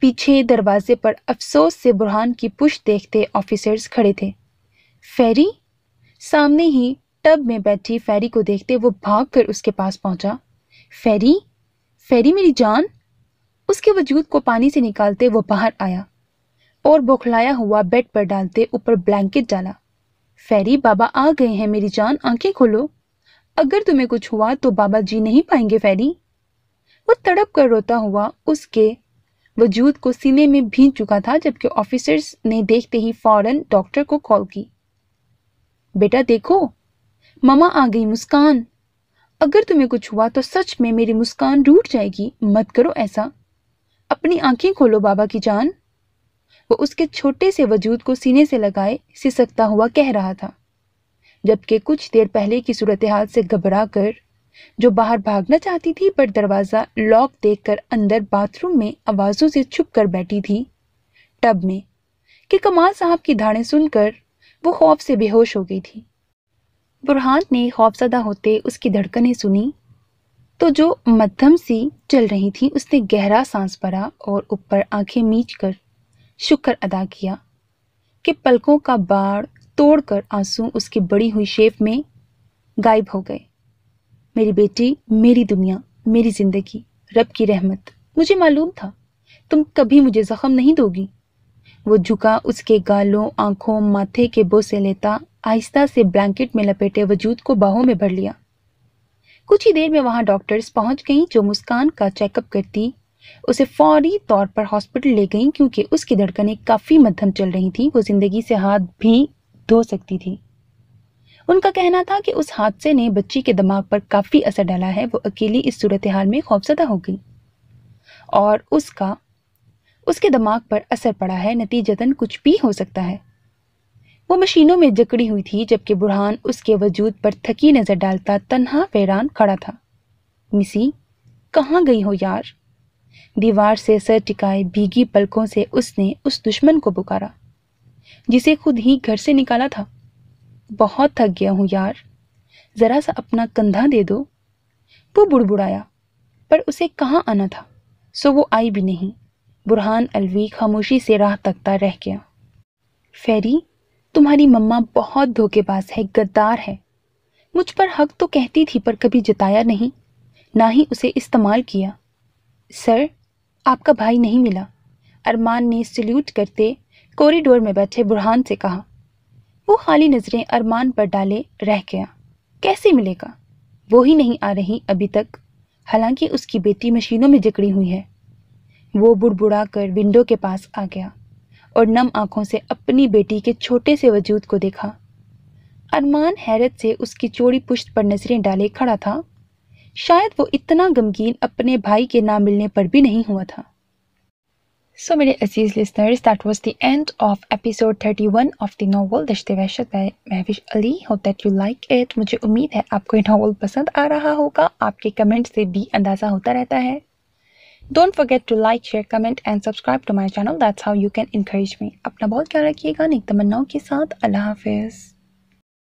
पीछे दरवाजे पर अफसोस से बुरहान की पुश देखते ऑफिसर्स खड़े थे फेरी सामने ही टब में बैठी फेरी को देखते वो भाग कर उसके पास पहुंचा फेरी फेरी मेरी जान उसके वजूद को पानी से निकालते वो बाहर आया और बौखलाया हुआ बेड पर डालते ऊपर ब्लैंकेट डाला फेरी बाबा आ गए हैं मेरी जान आंखें खोलो अगर तुम्हें कुछ हुआ तो बाबा जी नहीं पाएंगे फेरी वो तड़प कर रोता हुआ उसके वजूद को सीने में भीन चुका था जबकि ऑफिसर्स ने देखते ही फौरन डॉक्टर को कॉल की बेटा देखो ममा आ गई मुस्कान अगर तुम्हें कुछ हुआ तो सच में मेरी मुस्कान रूठ जाएगी मत करो ऐसा अपनी आंखें खोलो बाबा की जान वो उसके छोटे से वजूद को सीने से लगाए सिसकता हुआ कह रहा था जबकि कुछ देर पहले की सूरत हाल से घबरा कर जो बाहर भागना चाहती थी पर दरवाज़ा लॉक देख कर अंदर बाथरूम में आवाज़ों से छुप कर बैठी थी टब में कि कमाल साहब की धाड़ें सुनकर वो खौफ से बेहोश हो गई थी बुरहान ने खौफजदा होते उसकी धड़कनें सुनी तो जो मध्यम सी चल रही थी उसने गहरा सांस भरा और ऊपर आंखें मीच कर शुक्र अदा किया कि पलकों का बाढ़ तोड़कर आंसू उसकी बड़ी हुई शेप में गायब हो गए मेरी बेटी मेरी दुनिया मेरी जिंदगी रब की रहमत मुझे मालूम था तुम कभी मुझे जख्म नहीं दोगी वो झुका उसके गालों आंखों माथे के बोसे लेता आहिस्ता से ब्लैंकेट में लपेटे वजूद को बाहों में भर लिया कुछ ही देर में वहां डॉक्टर्स पहुंच गईं जो मुस्कान का चेकअप करती उसे फौरी तौर पर हॉस्पिटल ले गई क्योंकि उसकी धड़कनें काफ़ी मध्यम चल रही थी वो ज़िंदगी से हाथ भी धो सकती थी उनका कहना था कि उस हादसे ने बच्ची के दिमाग पर काफ़ी असर डाला है वो अकेली इस सूरत हाल में खौफजदा हो गई और उसका उसके दिमाग पर असर पड़ा है नतीजतन कुछ भी हो सकता है वो मशीनों में जकड़ी हुई थी जबकि बुरहान उसके वजूद पर थकी नज़र डालता तन्हा वेरान खड़ा था मिसी कहाँ गई हो यार दीवार से सर टिकाए भीगी पलकों से उसने उस दुश्मन को पुकारा जिसे खुद ही घर से निकाला था बहुत थक गया हूं यार जरा सा अपना कंधा दे दो वो बुड़बुड़ाया पर उसे कहाँ आना था सो वो आई भी नहीं बुरहान अलवी खामोशी से राह तकता रह गया फेरी तुम्हारी मम्मा बहुत धोखेबाज है गद्दार है मुझ पर हक तो कहती थी पर कभी जताया नहीं ना ही उसे इस्तेमाल किया सर आपका भाई नहीं मिला अरमान ने सल्यूट करते कॉरिडोर में बैठे बुरहान से कहा वो खाली नज़रें अरमान पर डाले रह गया कैसे मिलेगा वो ही नहीं आ रही अभी तक हालांकि उसकी बेटी मशीनों में जकड़ी हुई है वो बुड़बुड़ा कर विंडो के पास आ गया और नम आंखों से अपनी बेटी के छोटे से वजूद को देखा अरमान हैरत से उसकी चोड़ी पुश्त पर नज़रें डाले खड़ा था शायद वो इतना गमगीन अपने भाई के ना मिलने पर भी नहीं हुआ था सो मेरे अजीज listeners that was the end of episode thirty one of the novel Dasht Wahshat by Mahwish Ali hope that you like it मुझे उम्मीद है आपको ये नावल पसंद आ रहा होगा आपके कमेंट से भी अंदाज़ा होता रहता है don't forget to like share comment and subscribe to my channel that's how you can encourage me अपना बहुत ख्याल रखिएगा नेक तमन्नाओं के साथ अल्लाह हाफिज़